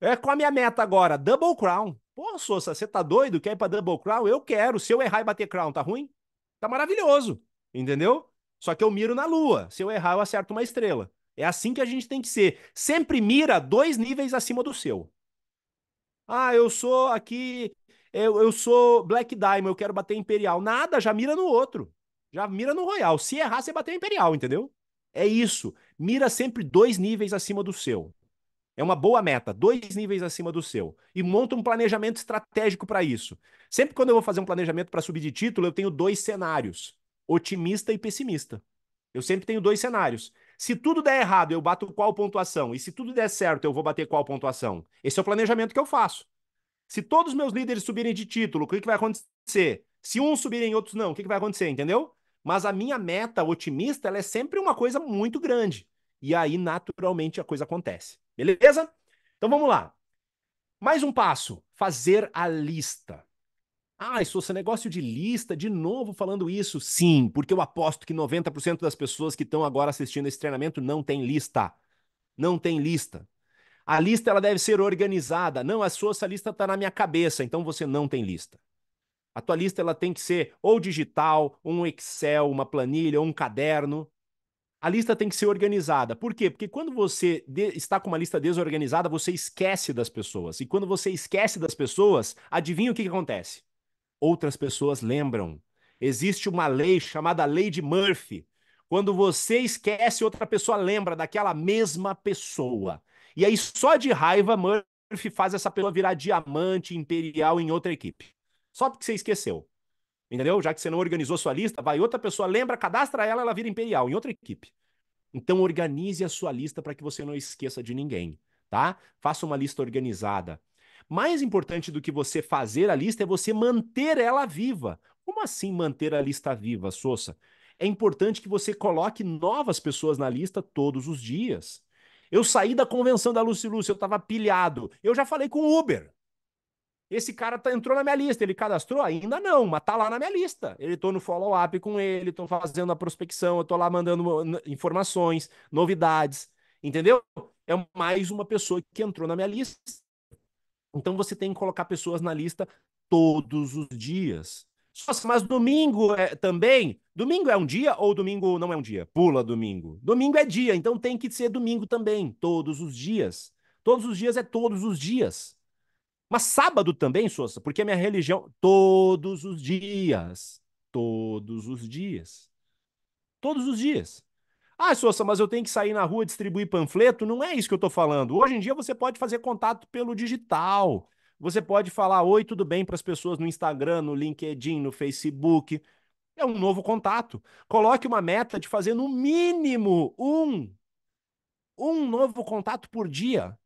É, qual a minha meta agora? Double Crown. Pô, Sousa, você tá doido? Quer ir pra Double Crown? Eu quero. Se eu errar e bater Crown, tá ruim? Tá maravilhoso. Entendeu? Só que eu miro na lua. Se eu errar, eu acerto uma estrela. É assim que a gente tem que ser. Sempre mira dois níveis acima do seu. Ah, eu sou aqui. Eu, eu sou Black Diamond, eu quero bater Imperial. Nada, já mira no outro. Já mira no Royal. Se errar, você bateu Imperial, entendeu? É isso. Mira sempre dois níveis acima do seu. É uma boa meta, dois níveis acima do seu. E monta um planejamento estratégico para isso. Sempre quando eu vou fazer um planejamento para subir de título, eu tenho dois cenários: otimista e pessimista. Eu sempre tenho dois cenários. Se tudo der errado, eu bato qual pontuação? E se tudo der certo, eu vou bater qual pontuação? Esse é o planejamento que eu faço. Se todos os meus líderes subirem de título, o que, que vai acontecer? Se uns subirem e outros não, o que, que vai acontecer? Entendeu? Mas a minha meta otimista ela é sempre uma coisa muito grande. E aí, naturalmente, a coisa acontece. Beleza? Então vamos lá. Mais um passo: fazer a lista. Ah, isso é negócio de lista, de novo falando isso. Sim, porque eu aposto que 90% das pessoas que estão agora assistindo esse treinamento não tem lista. Não tem lista. A lista ela deve ser organizada. Não, a sua essa lista está na minha cabeça, então você não tem lista. A tua lista ela tem que ser ou digital, um Excel, uma planilha, ou um caderno. A lista tem que ser organizada. Por quê? Porque quando você está com uma lista desorganizada, você esquece das pessoas. E quando você esquece das pessoas, adivinha o que, que acontece? Outras pessoas lembram. Existe uma lei chamada Lei de Murphy. Quando você esquece, outra pessoa lembra daquela mesma pessoa. E aí, só de raiva, Murphy faz essa pessoa virar diamante imperial em outra equipe. Só porque você esqueceu. Entendeu? Já que você não organizou sua lista, vai outra pessoa, lembra, cadastra ela, ela vira imperial em outra equipe. Então organize a sua lista para que você não esqueça de ninguém, tá? Faça uma lista organizada. Mais importante do que você fazer a lista é você manter ela viva. Como assim manter a lista viva, Sousa? É importante que você coloque novas pessoas na lista todos os dias. Eu saí da convenção da Lucy Lúcia, eu estava pilhado. Eu já falei com o Uber. Esse cara tá, entrou na minha lista, ele cadastrou? Ainda não, mas tá lá na minha lista. Ele tô no follow-up com ele, tô fazendo a prospecção, eu tô lá mandando uh, informações, novidades, entendeu? É mais uma pessoa que entrou na minha lista. Então você tem que colocar pessoas na lista todos os dias. Nossa, mas domingo é, também. Domingo é um dia ou domingo não é um dia? Pula domingo. Domingo é dia, então tem que ser domingo também, todos os dias. Todos os dias é todos os dias. Mas sábado também, Souza, porque a minha religião. Todos os dias. Todos os dias. Todos os dias. Ah, Souza, mas eu tenho que sair na rua distribuir panfleto? Não é isso que eu estou falando. Hoje em dia você pode fazer contato pelo digital. Você pode falar oi, tudo bem para as pessoas no Instagram, no LinkedIn, no Facebook. É um novo contato. Coloque uma meta de fazer no mínimo um, um novo contato por dia.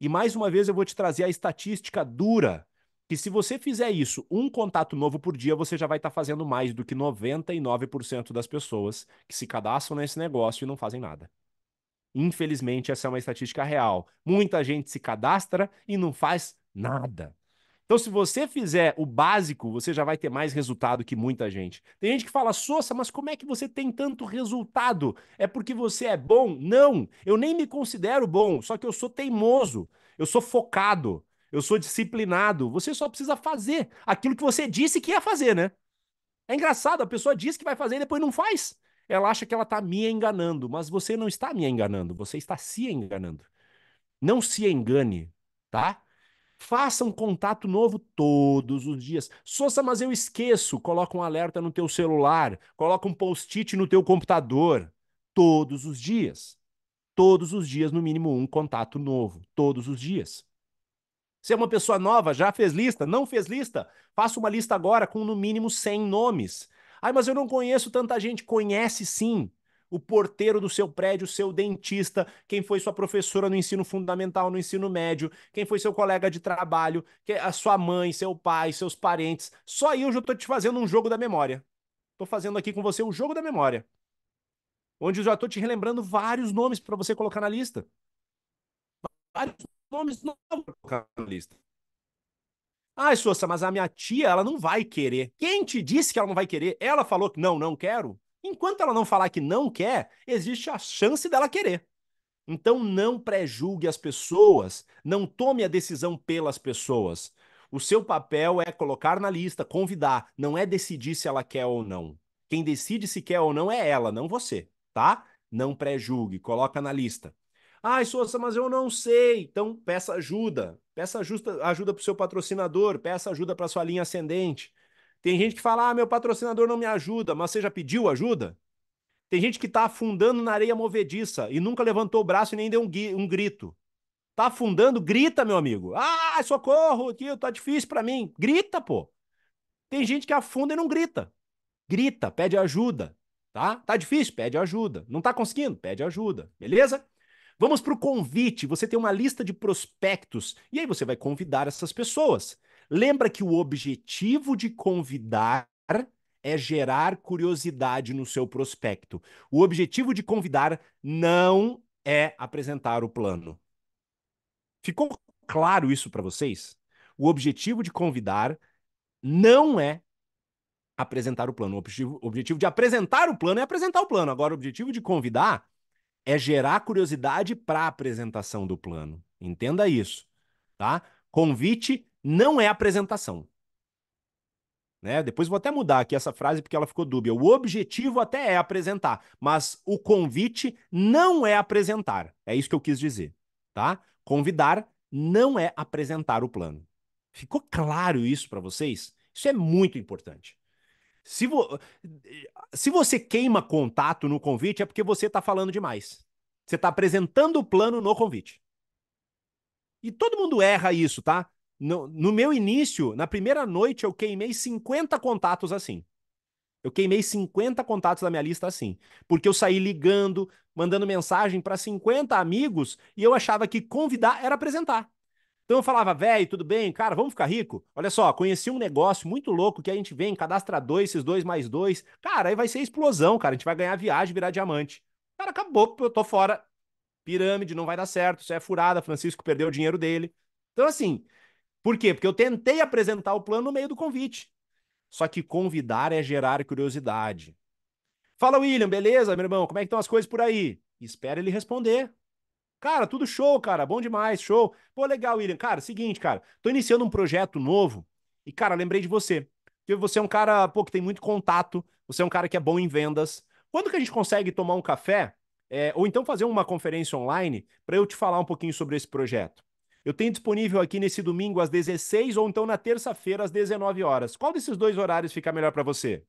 E mais uma vez eu vou te trazer a estatística dura, que se você fizer isso, um contato novo por dia, você já vai estar tá fazendo mais do que 99% das pessoas que se cadastram nesse negócio e não fazem nada. Infelizmente, essa é uma estatística real. Muita gente se cadastra e não faz nada. Então, se você fizer o básico, você já vai ter mais resultado que muita gente. Tem gente que fala, Sossa, mas como é que você tem tanto resultado? É porque você é bom? Não, eu nem me considero bom, só que eu sou teimoso, eu sou focado, eu sou disciplinado. Você só precisa fazer aquilo que você disse que ia fazer, né? É engraçado, a pessoa diz que vai fazer e depois não faz. Ela acha que ela está me enganando, mas você não está me enganando, você está se enganando. Não se engane, tá? Faça um contato novo todos os dias. Sousa, mas eu esqueço. Coloca um alerta no teu celular, coloca um post-it no teu computador. Todos os dias. Todos os dias, no mínimo, um contato novo. Todos os dias. Se é uma pessoa nova, já fez lista? Não fez lista? Faça uma lista agora com no mínimo 100 nomes. Ai, mas eu não conheço tanta gente. Conhece sim o porteiro do seu prédio, seu dentista, quem foi sua professora no ensino fundamental, no ensino médio, quem foi seu colega de trabalho, a sua mãe, seu pai, seus parentes. Só aí eu já estou te fazendo um jogo da memória. Estou fazendo aqui com você o jogo da memória. Onde eu já estou te relembrando vários nomes para você colocar na lista. Vários nomes novos para colocar na lista. Ai, Sousa, mas a minha tia, ela não vai querer. Quem te disse que ela não vai querer? Ela falou que não, não quero? Enquanto ela não falar que não quer, existe a chance dela querer. Então não pré-julgue as pessoas, não tome a decisão pelas pessoas. O seu papel é colocar na lista, convidar, não é decidir se ela quer ou não. Quem decide se quer ou não é ela, não você, tá? Não pré-julgue, coloca na lista. Ai, Souza, mas eu não sei. Então peça ajuda. Peça ajuda, ajuda para o seu patrocinador, peça ajuda para sua linha ascendente. Tem gente que fala: ah, meu patrocinador não me ajuda, mas você já pediu ajuda? Tem gente que está afundando na areia movediça e nunca levantou o braço e nem deu um, um grito. Tá afundando, grita, meu amigo. Ah, socorro, aqui, tá difícil para mim. Grita, pô. Tem gente que afunda e não grita. Grita, pede ajuda, tá? Tá difícil? Pede ajuda. Não tá conseguindo? Pede ajuda. Beleza? Vamos para o convite. Você tem uma lista de prospectos e aí você vai convidar essas pessoas. Lembra que o objetivo de convidar é gerar curiosidade no seu prospecto. O objetivo de convidar não é apresentar o plano. Ficou claro isso para vocês? O objetivo de convidar não é apresentar o plano. O objetivo, objetivo de apresentar o plano é apresentar o plano. Agora, o objetivo de convidar é gerar curiosidade para a apresentação do plano. Entenda isso, tá? Convite não é apresentação. Né? Depois vou até mudar aqui essa frase porque ela ficou dúbia. O objetivo até é apresentar, mas o convite não é apresentar. É isso que eu quis dizer, tá? Convidar não é apresentar o plano. Ficou claro isso para vocês? Isso é muito importante. Se, vo... Se, você queima contato no convite, é porque você está falando demais. Você está apresentando o plano no convite. E todo mundo erra isso, tá? No, no meu início, na primeira noite, eu queimei 50 contatos assim. Eu queimei 50 contatos da minha lista assim, porque eu saí ligando, mandando mensagem para 50 amigos e eu achava que convidar era apresentar. Então eu falava, velho, tudo bem? Cara, vamos ficar rico? Olha só, conheci um negócio muito louco que a gente vem, cadastra dois, esses dois mais dois. Cara, aí vai ser explosão, cara. A gente vai ganhar viagem, virar diamante. Cara, acabou, eu tô fora. Pirâmide, não vai dar certo, isso é furada, Francisco perdeu o dinheiro dele. Então, assim, por quê? Porque eu tentei apresentar o plano no meio do convite. Só que convidar é gerar curiosidade. Fala, William, beleza, meu irmão? Como é que estão as coisas por aí? Espera ele responder. Cara, tudo show, cara. Bom demais, show. Pô, legal, William. Cara, seguinte, cara. Tô iniciando um projeto novo e, cara, lembrei de você. Porque você é um cara, pô, que tem muito contato. Você é um cara que é bom em vendas. Quando que a gente consegue tomar um café? É, ou então fazer uma conferência online para eu te falar um pouquinho sobre esse projeto? Eu tenho disponível aqui nesse domingo às 16 ou então na terça-feira às 19 horas. Qual desses dois horários fica melhor para você?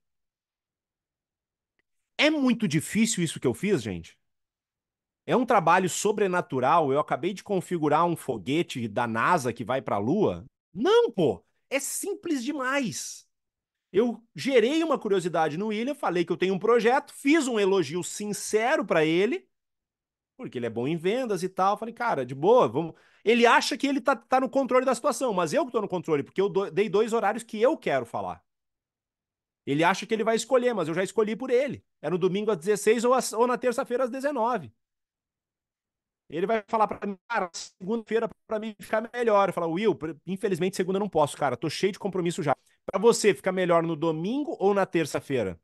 É muito difícil isso que eu fiz, gente? É um trabalho sobrenatural. Eu acabei de configurar um foguete da NASA que vai para a Lua? Não, pô. É simples demais. Eu gerei uma curiosidade no William, falei que eu tenho um projeto, fiz um elogio sincero para ele, porque ele é bom em vendas e tal. Falei, cara, de boa, vamos. Ele acha que ele tá, tá no controle da situação, mas eu que tô no controle, porque eu do, dei dois horários que eu quero falar. Ele acha que ele vai escolher, mas eu já escolhi por ele. É no domingo às 16 ou, às, ou na terça-feira às 19. Ele vai falar para mim, cara, segunda-feira para mim ficar melhor. Eu falo, Will, infelizmente segunda eu não posso, cara, tô cheio de compromisso já. Para você ficar melhor no domingo ou na terça-feira?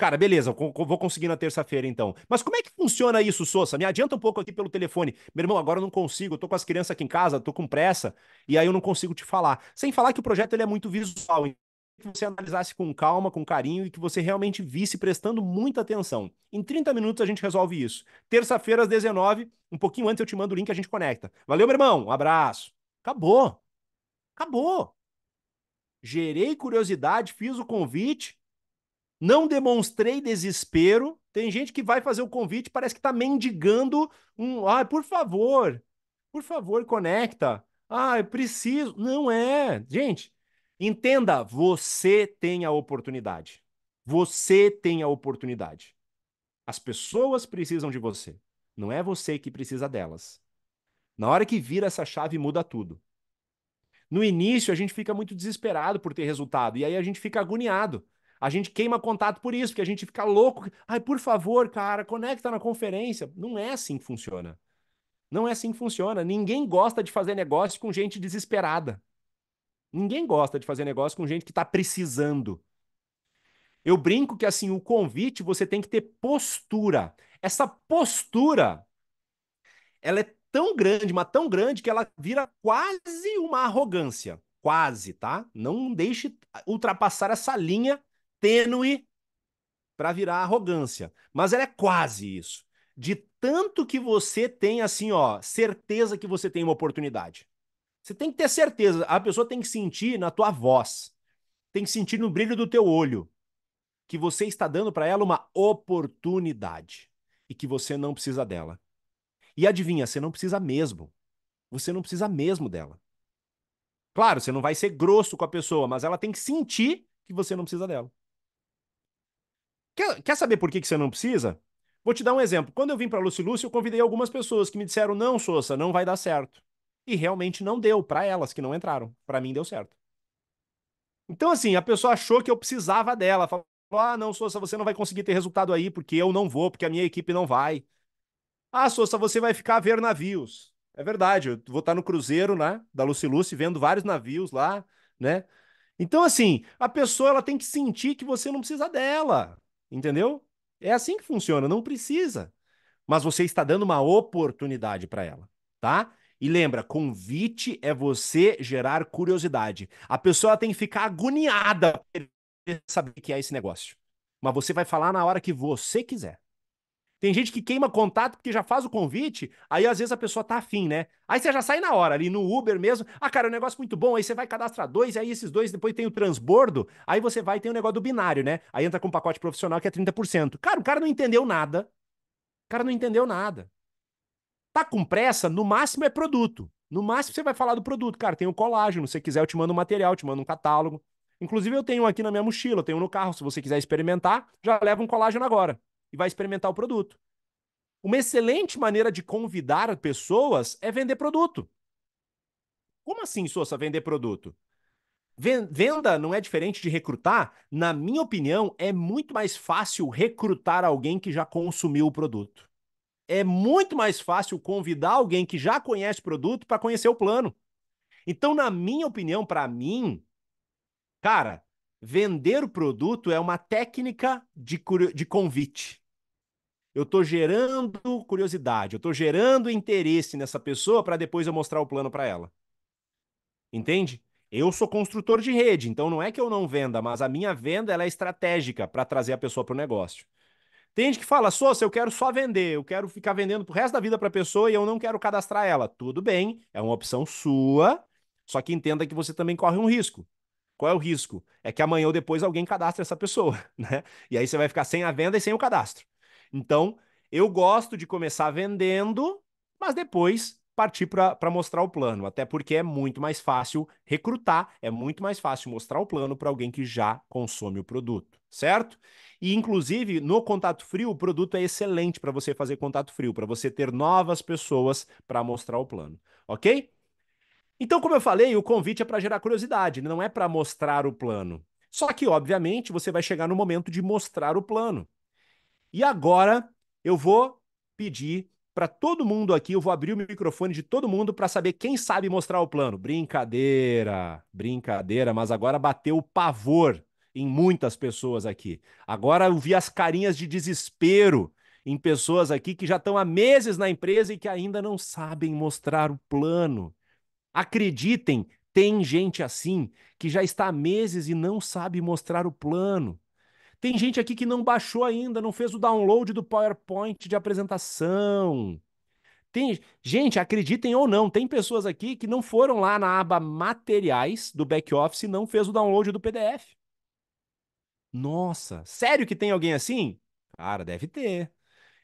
Cara, beleza, vou conseguir na terça-feira então. Mas como é que funciona isso, Sousa? Me adianta um pouco aqui pelo telefone. Meu irmão, agora eu não consigo, eu tô com as crianças aqui em casa, tô com pressa, e aí eu não consigo te falar. Sem falar que o projeto ele é muito visual, que você analisasse com calma, com carinho e que você realmente visse prestando muita atenção. Em 30 minutos a gente resolve isso. Terça-feira às 19, um pouquinho antes eu te mando o link e a gente conecta. Valeu, meu irmão, um abraço. Acabou. Acabou. Gerei curiosidade, fiz o convite não demonstrei desespero. Tem gente que vai fazer o convite, parece que está mendigando um. Ah, por favor, por favor, conecta. Ah, eu preciso. Não é. Gente, entenda: você tem a oportunidade. Você tem a oportunidade. As pessoas precisam de você. Não é você que precisa delas. Na hora que vira essa chave, muda tudo. No início, a gente fica muito desesperado por ter resultado. E aí a gente fica agoniado. A gente queima contato por isso, porque a gente fica louco. Ai, por favor, cara, conecta na conferência. Não é assim que funciona. Não é assim que funciona. Ninguém gosta de fazer negócio com gente desesperada. Ninguém gosta de fazer negócio com gente que está precisando. Eu brinco que assim, o convite você tem que ter postura. Essa postura ela é tão grande, mas tão grande que ela vira quase uma arrogância. Quase, tá? Não deixe ultrapassar essa linha tênue para virar arrogância, mas ela é quase isso. De tanto que você tem assim, ó, certeza que você tem uma oportunidade. Você tem que ter certeza, a pessoa tem que sentir na tua voz. Tem que sentir no brilho do teu olho que você está dando para ela uma oportunidade e que você não precisa dela. E adivinha, você não precisa mesmo. Você não precisa mesmo dela. Claro, você não vai ser grosso com a pessoa, mas ela tem que sentir que você não precisa dela. Quer, quer saber por que, que você não precisa? Vou te dar um exemplo. Quando eu vim para Lúcio Lúcio, eu convidei algumas pessoas que me disseram: não, Sousa, não vai dar certo. E realmente não deu para elas que não entraram. Para mim deu certo. Então, assim, a pessoa achou que eu precisava dela. Falou: ah, não, Sousa, você não vai conseguir ter resultado aí porque eu não vou, porque a minha equipe não vai. Ah, Sousa, você vai ficar a ver navios. É verdade, eu vou estar tá no cruzeiro, né, da Luciluce, vendo vários navios lá, né? Então, assim, a pessoa ela tem que sentir que você não precisa dela. Entendeu? É assim que funciona, não precisa. Mas você está dando uma oportunidade para ela, tá? E lembra, convite é você gerar curiosidade. A pessoa tem que ficar agoniada para saber o que é esse negócio. Mas você vai falar na hora que você quiser. Tem gente que queima contato porque já faz o convite, aí às vezes a pessoa tá afim, né? Aí você já sai na hora ali no Uber mesmo. Ah, cara, é um negócio muito bom. Aí você vai cadastrar dois, aí esses dois depois tem o transbordo. Aí você vai e tem o negócio do binário, né? Aí entra com um pacote profissional que é 30%. Cara, o cara não entendeu nada. O cara não entendeu nada. Tá com pressa? No máximo é produto. No máximo você vai falar do produto. Cara, tem o colágeno. Se você quiser, eu te mando um material, te mando um catálogo. Inclusive, eu tenho um aqui na minha mochila, eu tenho um no carro. Se você quiser experimentar, já leva um colágeno agora e vai experimentar o produto. Uma excelente maneira de convidar pessoas é vender produto. Como assim, Sousa, vender produto? Venda não é diferente de recrutar? Na minha opinião, é muito mais fácil recrutar alguém que já consumiu o produto. É muito mais fácil convidar alguém que já conhece o produto para conhecer o plano. Então, na minha opinião, para mim, cara, vender o produto é uma técnica de, de convite. Eu estou gerando curiosidade, eu estou gerando interesse nessa pessoa para depois eu mostrar o plano para ela. Entende? Eu sou construtor de rede, então não é que eu não venda, mas a minha venda ela é estratégica para trazer a pessoa para o negócio. Tem gente que fala, se eu quero só vender, eu quero ficar vendendo pro resto da vida para a pessoa e eu não quero cadastrar ela. Tudo bem, é uma opção sua, só que entenda que você também corre um risco. Qual é o risco? É que amanhã ou depois alguém cadastre essa pessoa, né? E aí você vai ficar sem a venda e sem o cadastro. Então, eu gosto de começar vendendo, mas depois partir para mostrar o plano, até porque é muito mais fácil recrutar, é muito mais fácil mostrar o plano para alguém que já consome o produto, certo? E inclusive no contato frio, o produto é excelente para você fazer contato frio, para você ter novas pessoas para mostrar o plano, ok? Então, como eu falei, o convite é para gerar curiosidade, não é para mostrar o plano. Só que, obviamente, você vai chegar no momento de mostrar o plano. E agora eu vou pedir para todo mundo aqui, eu vou abrir o microfone de todo mundo para saber quem sabe mostrar o plano. Brincadeira, brincadeira, mas agora bateu o pavor em muitas pessoas aqui. Agora eu vi as carinhas de desespero em pessoas aqui que já estão há meses na empresa e que ainda não sabem mostrar o plano. Acreditem, tem gente assim que já está há meses e não sabe mostrar o plano. Tem gente aqui que não baixou ainda, não fez o download do PowerPoint de apresentação. Tem, gente, acreditem ou não, tem pessoas aqui que não foram lá na aba materiais do back office e não fez o download do PDF. Nossa, sério que tem alguém assim? Cara, deve ter.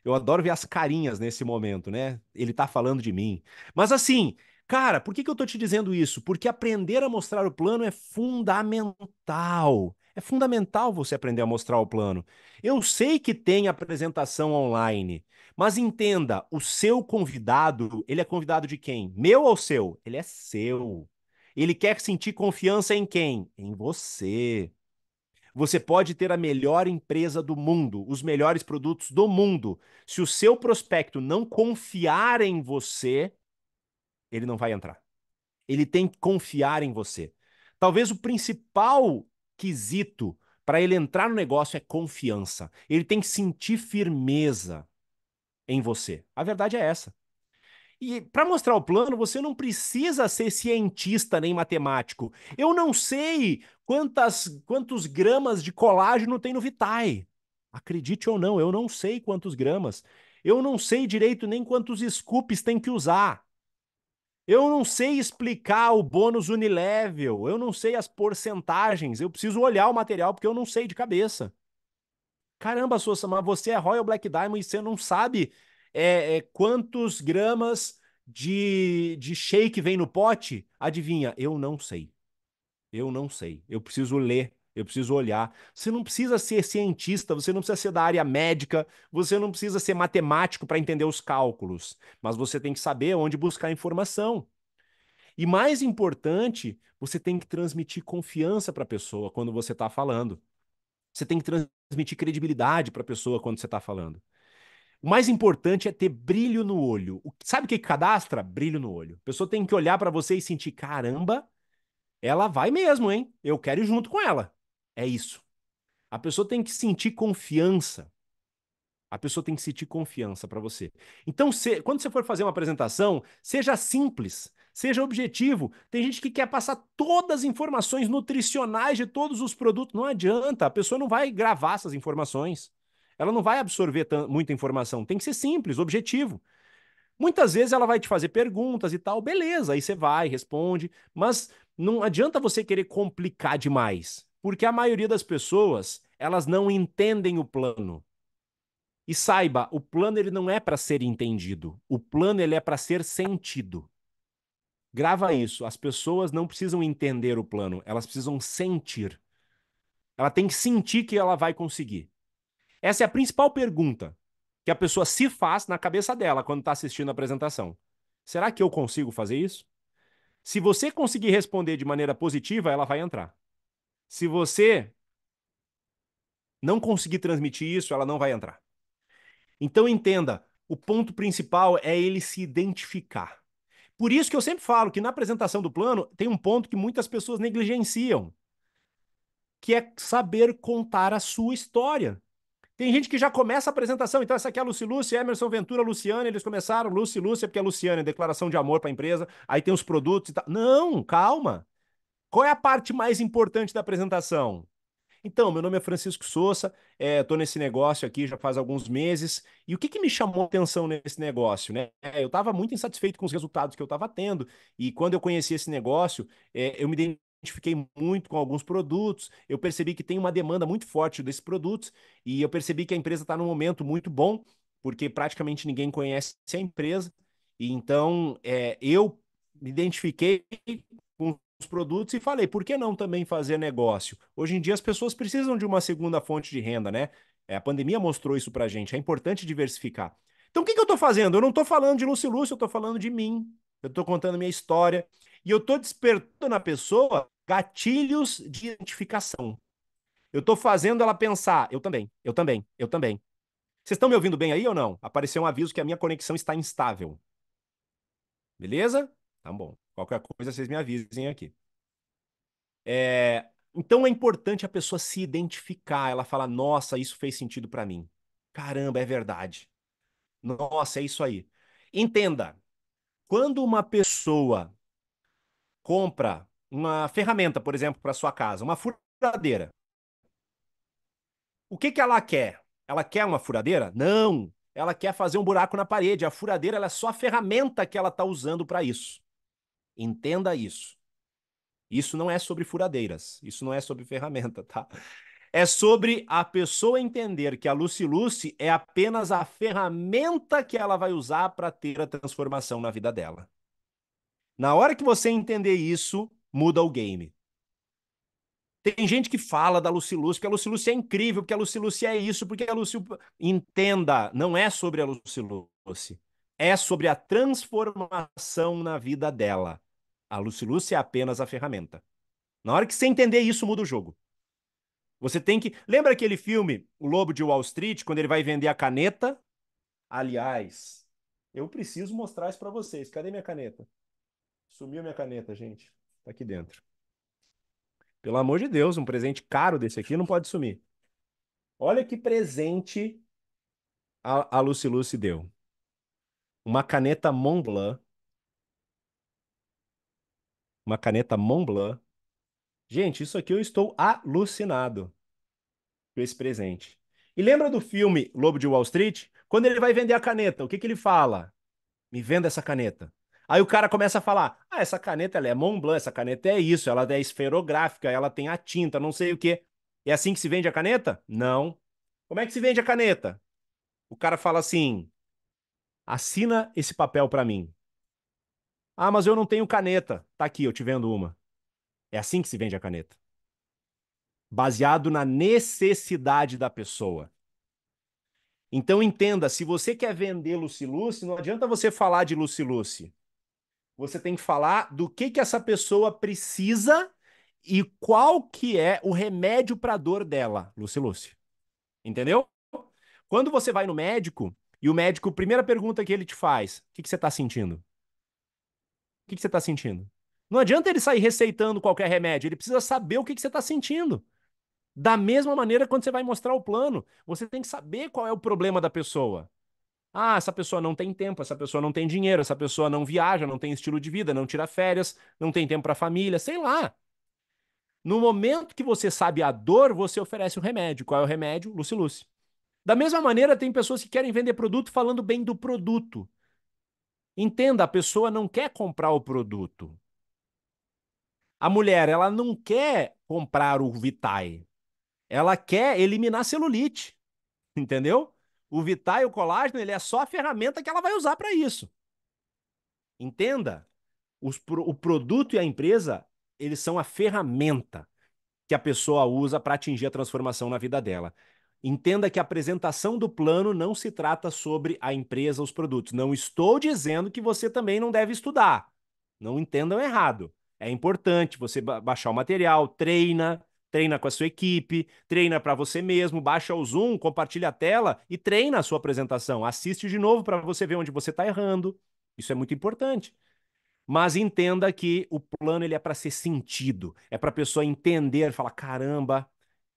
Eu adoro ver as carinhas nesse momento, né? Ele tá falando de mim. Mas assim, cara, por que, que eu tô te dizendo isso? Porque aprender a mostrar o plano é fundamental. É fundamental você aprender a mostrar o plano. Eu sei que tem apresentação online, mas entenda, o seu convidado, ele é convidado de quem? Meu ou seu? Ele é seu. Ele quer sentir confiança em quem? Em você. Você pode ter a melhor empresa do mundo, os melhores produtos do mundo. Se o seu prospecto não confiar em você, ele não vai entrar. Ele tem que confiar em você. Talvez o principal quisito para ele entrar no negócio é confiança. Ele tem que sentir firmeza em você. A verdade é essa. E para mostrar o plano, você não precisa ser cientista nem matemático. Eu não sei quantas quantos gramas de colágeno tem no Vitae. Acredite ou não, eu não sei quantos gramas. Eu não sei direito nem quantos scoops tem que usar. Eu não sei explicar o bônus unilevel, eu não sei as porcentagens, eu preciso olhar o material porque eu não sei de cabeça. Caramba, Sousa, mas você é Royal Black Diamond e você não sabe é, é, quantos gramas de, de shake vem no pote? Adivinha, eu não sei. Eu não sei. Eu preciso ler eu preciso olhar. Você não precisa ser cientista, você não precisa ser da área médica, você não precisa ser matemático para entender os cálculos, mas você tem que saber onde buscar informação. E mais importante, você tem que transmitir confiança para a pessoa quando você está falando. Você tem que transmitir credibilidade para a pessoa quando você está falando. O mais importante é ter brilho no olho. Sabe o que cadastra? Brilho no olho. A pessoa tem que olhar para você e sentir: caramba, ela vai mesmo, hein? Eu quero ir junto com ela. É isso. A pessoa tem que sentir confiança. A pessoa tem que sentir confiança para você. Então, se, quando você for fazer uma apresentação, seja simples, seja objetivo. Tem gente que quer passar todas as informações nutricionais de todos os produtos. Não adianta, a pessoa não vai gravar essas informações. Ela não vai absorver muita informação. Tem que ser simples, objetivo. Muitas vezes ela vai te fazer perguntas e tal, beleza, aí você vai, responde, mas não adianta você querer complicar demais. Porque a maioria das pessoas, elas não entendem o plano. E saiba, o plano ele não é para ser entendido. O plano ele é para ser sentido. Grava isso. As pessoas não precisam entender o plano, elas precisam sentir. Ela tem que sentir que ela vai conseguir. Essa é a principal pergunta que a pessoa se faz na cabeça dela quando está assistindo a apresentação. Será que eu consigo fazer isso? Se você conseguir responder de maneira positiva, ela vai entrar. Se você não conseguir transmitir isso, ela não vai entrar. Então entenda, o ponto principal é ele se identificar. Por isso que eu sempre falo que na apresentação do plano tem um ponto que muitas pessoas negligenciam, que é saber contar a sua história. Tem gente que já começa a apresentação, então essa aqui é a Luci Luci, Emerson Ventura, Luciana, eles começaram Luci Luci é porque é Luciana, é declaração de amor para a empresa, aí tem os produtos e tal. Não, calma. Qual é a parte mais importante da apresentação? Então, meu nome é Francisco Souza, estou é, nesse negócio aqui já faz alguns meses. E o que, que me chamou a atenção nesse negócio? Né? É, eu estava muito insatisfeito com os resultados que eu estava tendo, e quando eu conheci esse negócio, é, eu me identifiquei muito com alguns produtos, eu percebi que tem uma demanda muito forte desses produtos, e eu percebi que a empresa está num momento muito bom, porque praticamente ninguém conhece a empresa. E então, é, eu me identifiquei com os produtos e falei, por que não também fazer negócio? Hoje em dia as pessoas precisam de uma segunda fonte de renda, né? É, a pandemia mostrou isso pra gente, é importante diversificar. Então o que, que eu estou fazendo? Eu não estou falando de Lúcio Lúcio, eu estou falando de mim, eu estou contando minha história e eu estou despertando na pessoa gatilhos de identificação. Eu estou fazendo ela pensar, eu também, eu também, eu também. Vocês estão me ouvindo bem aí ou não? Apareceu um aviso que a minha conexão está instável. Beleza? Tá bom. Qualquer coisa, vocês me avisem aqui. É, então é importante a pessoa se identificar. Ela fala: Nossa, isso fez sentido para mim. Caramba, é verdade. Nossa, é isso aí. Entenda: quando uma pessoa compra uma ferramenta, por exemplo, para sua casa, uma furadeira, o que, que ela quer? Ela quer uma furadeira? Não. Ela quer fazer um buraco na parede. A furadeira é só a ferramenta que ela está usando para isso. Entenda isso. Isso não é sobre furadeiras, isso não é sobre ferramenta, tá? É sobre a pessoa entender que a Lucy Lucy é apenas a ferramenta que ela vai usar para ter a transformação na vida dela. Na hora que você entender isso, muda o game. Tem gente que fala da Lucy Lucy, porque a Lucy Lucy é incrível, porque a Lucy Lucy é isso, porque a Lucy... Entenda, não é sobre a Lucy Lucy. É sobre a transformação na vida dela. A Lucy-Lucy é apenas a ferramenta. Na hora que você entender isso, muda o jogo. Você tem que. Lembra aquele filme, O Lobo de Wall Street, quando ele vai vender a caneta? Aliás, eu preciso mostrar isso para vocês. Cadê minha caneta? Sumiu minha caneta, gente. Tá aqui dentro. Pelo amor de Deus, um presente caro desse aqui não pode sumir. Olha que presente a, a Lucy Lucy deu. Uma caneta Montblanc uma caneta Montblanc. Gente, isso aqui eu estou alucinado com esse presente. E lembra do filme Lobo de Wall Street? Quando ele vai vender a caneta, o que, que ele fala? Me venda essa caneta. Aí o cara começa a falar: Ah, essa caneta ela é Montblanc, essa caneta é isso, ela é esferográfica, ela tem a tinta, não sei o quê. É assim que se vende a caneta? Não. Como é que se vende a caneta? O cara fala assim: assina esse papel para mim. Ah, mas eu não tenho caneta. Tá aqui, eu te vendo uma. É assim que se vende a caneta. Baseado na necessidade da pessoa. Então entenda, se você quer vender Luciluce, não adianta você falar de Luciluce. Você tem que falar do que que essa pessoa precisa e qual que é o remédio para a dor dela, Luciluce. Entendeu? Quando você vai no médico e o médico, primeira pergunta que ele te faz, o que, que você está sentindo? que, que você está sentindo. Não adianta ele sair receitando qualquer remédio, ele precisa saber o que, que você está sentindo. Da mesma maneira, quando você vai mostrar o plano, você tem que saber qual é o problema da pessoa. Ah, essa pessoa não tem tempo, essa pessoa não tem dinheiro, essa pessoa não viaja, não tem estilo de vida, não tira férias, não tem tempo para família, sei lá. No momento que você sabe a dor, você oferece o um remédio. Qual é o remédio? Luci-Luci. Da mesma maneira, tem pessoas que querem vender produto falando bem do produto. Entenda, a pessoa não quer comprar o produto. A mulher, ela não quer comprar o Vitae. Ela quer eliminar celulite. Entendeu? O Vitae, o colágeno, ele é só a ferramenta que ela vai usar para isso. Entenda, Os, o produto e a empresa, eles são a ferramenta que a pessoa usa para atingir a transformação na vida dela. Entenda que a apresentação do plano não se trata sobre a empresa, os produtos. Não estou dizendo que você também não deve estudar. Não entendam errado. É importante você baixar o material, treina, treina com a sua equipe, treina para você mesmo, baixa o Zoom, compartilha a tela e treina a sua apresentação. Assiste de novo para você ver onde você está errando. Isso é muito importante. Mas entenda que o plano ele é para ser sentido, é para a pessoa entender, falar caramba,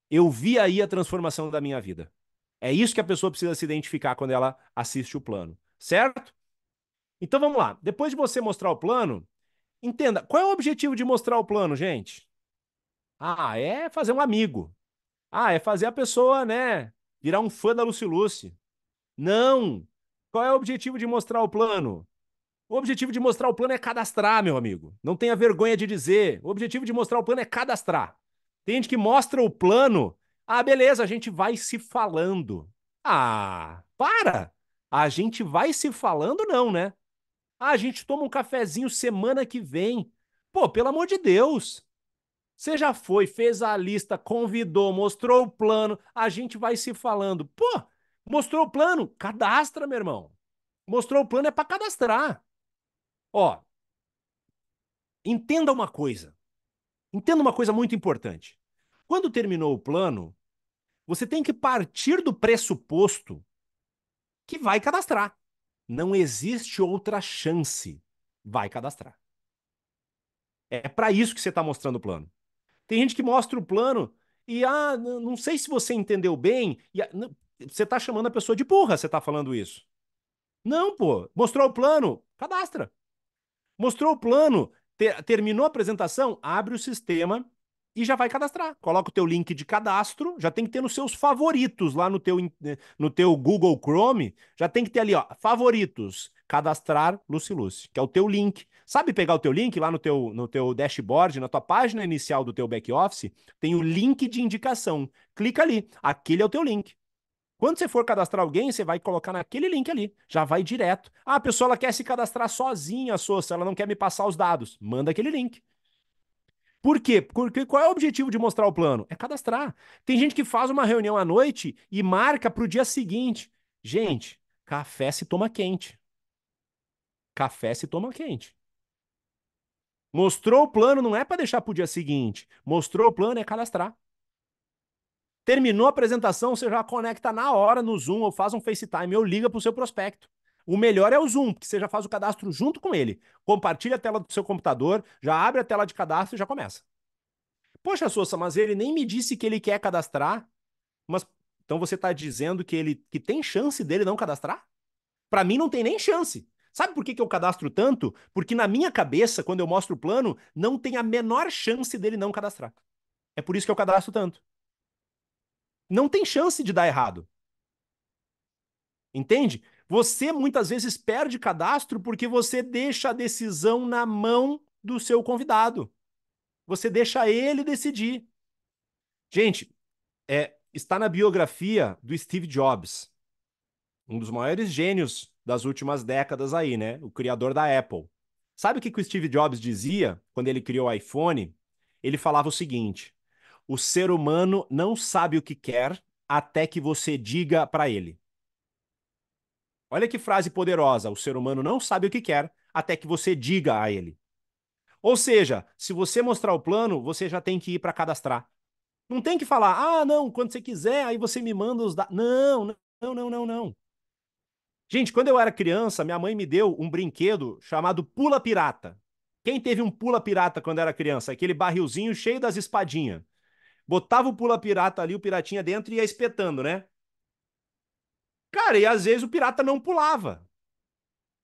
eu vi aí a transformação da minha vida. É isso que a pessoa precisa se identificar quando ela assiste o plano, certo? Então vamos lá. Depois de você mostrar o plano, entenda qual é o objetivo de mostrar o plano, gente. Ah, é fazer um amigo. Ah, é fazer a pessoa, né, virar um fã da Luciluce. Não. Qual é o objetivo de mostrar o plano? O objetivo de mostrar o plano é cadastrar, meu amigo. Não tenha vergonha de dizer. O objetivo de mostrar o plano é cadastrar. Tem gente que mostra o plano. Ah, beleza, a gente vai se falando. Ah, para! A gente vai se falando, não, né? Ah, a gente toma um cafezinho semana que vem. Pô, pelo amor de Deus! Você já foi, fez a lista, convidou, mostrou o plano, a gente vai se falando. Pô, mostrou o plano? Cadastra, meu irmão. Mostrou o plano é para cadastrar. Ó, entenda uma coisa. Entenda uma coisa muito importante. Quando terminou o plano, você tem que partir do pressuposto que vai cadastrar. Não existe outra chance. Vai cadastrar. É para isso que você está mostrando o plano. Tem gente que mostra o plano e ah, não sei se você entendeu bem. E, não, você está chamando a pessoa de burra, você está falando isso. Não, pô. Mostrou o plano, cadastra. Mostrou o plano, ter, terminou a apresentação, abre o sistema e já vai cadastrar. Coloca o teu link de cadastro, já tem que ter nos seus favoritos lá no teu, eh, no teu Google Chrome, já tem que ter ali, ó, favoritos, cadastrar Luciluce, que é o teu link. Sabe pegar o teu link lá no teu, no teu dashboard, na tua página inicial do teu back office, tem o link de indicação. Clica ali, aquele é o teu link. Quando você for cadastrar alguém, você vai colocar naquele link ali, já vai direto. Ah, a pessoa ela quer se cadastrar sozinha, Sousa, ela não quer me passar os dados. Manda aquele link. Por quê? Porque qual é o objetivo de mostrar o plano? É cadastrar. Tem gente que faz uma reunião à noite e marca para o dia seguinte. Gente, café se toma quente. Café se toma quente. Mostrou o plano não é para deixar para o dia seguinte. Mostrou o plano é cadastrar. Terminou a apresentação, você já conecta na hora no Zoom, ou faz um FaceTime, ou liga para o seu prospecto. O melhor é o Zoom, porque você já faz o cadastro junto com ele. Compartilha a tela do seu computador, já abre a tela de cadastro e já começa. Poxa, Sousa, mas ele nem me disse que ele quer cadastrar. Mas então você está dizendo que ele que tem chance dele não cadastrar? Para mim não tem nem chance. Sabe por que, que eu cadastro tanto? Porque na minha cabeça, quando eu mostro o plano, não tem a menor chance dele não cadastrar. É por isso que eu cadastro tanto não tem chance de dar errado. Entende? Você muitas vezes perde cadastro porque você deixa a decisão na mão do seu convidado. Você deixa ele decidir. Gente, é, está na biografia do Steve Jobs, um dos maiores gênios das últimas décadas aí, né? O criador da Apple. Sabe o que, que o Steve Jobs dizia quando ele criou o iPhone? Ele falava o seguinte: o ser humano não sabe o que quer até que você diga para ele. Olha que frase poderosa. O ser humano não sabe o que quer até que você diga a ele. Ou seja, se você mostrar o plano, você já tem que ir para cadastrar. Não tem que falar, ah, não, quando você quiser, aí você me manda os dados. Não, não, não, não, não. Gente, quando eu era criança, minha mãe me deu um brinquedo chamado Pula Pirata. Quem teve um Pula Pirata quando era criança? Aquele barrilzinho cheio das espadinhas botava o pula-pirata ali, o piratinha dentro e ia espetando, né? Cara, e às vezes o pirata não pulava,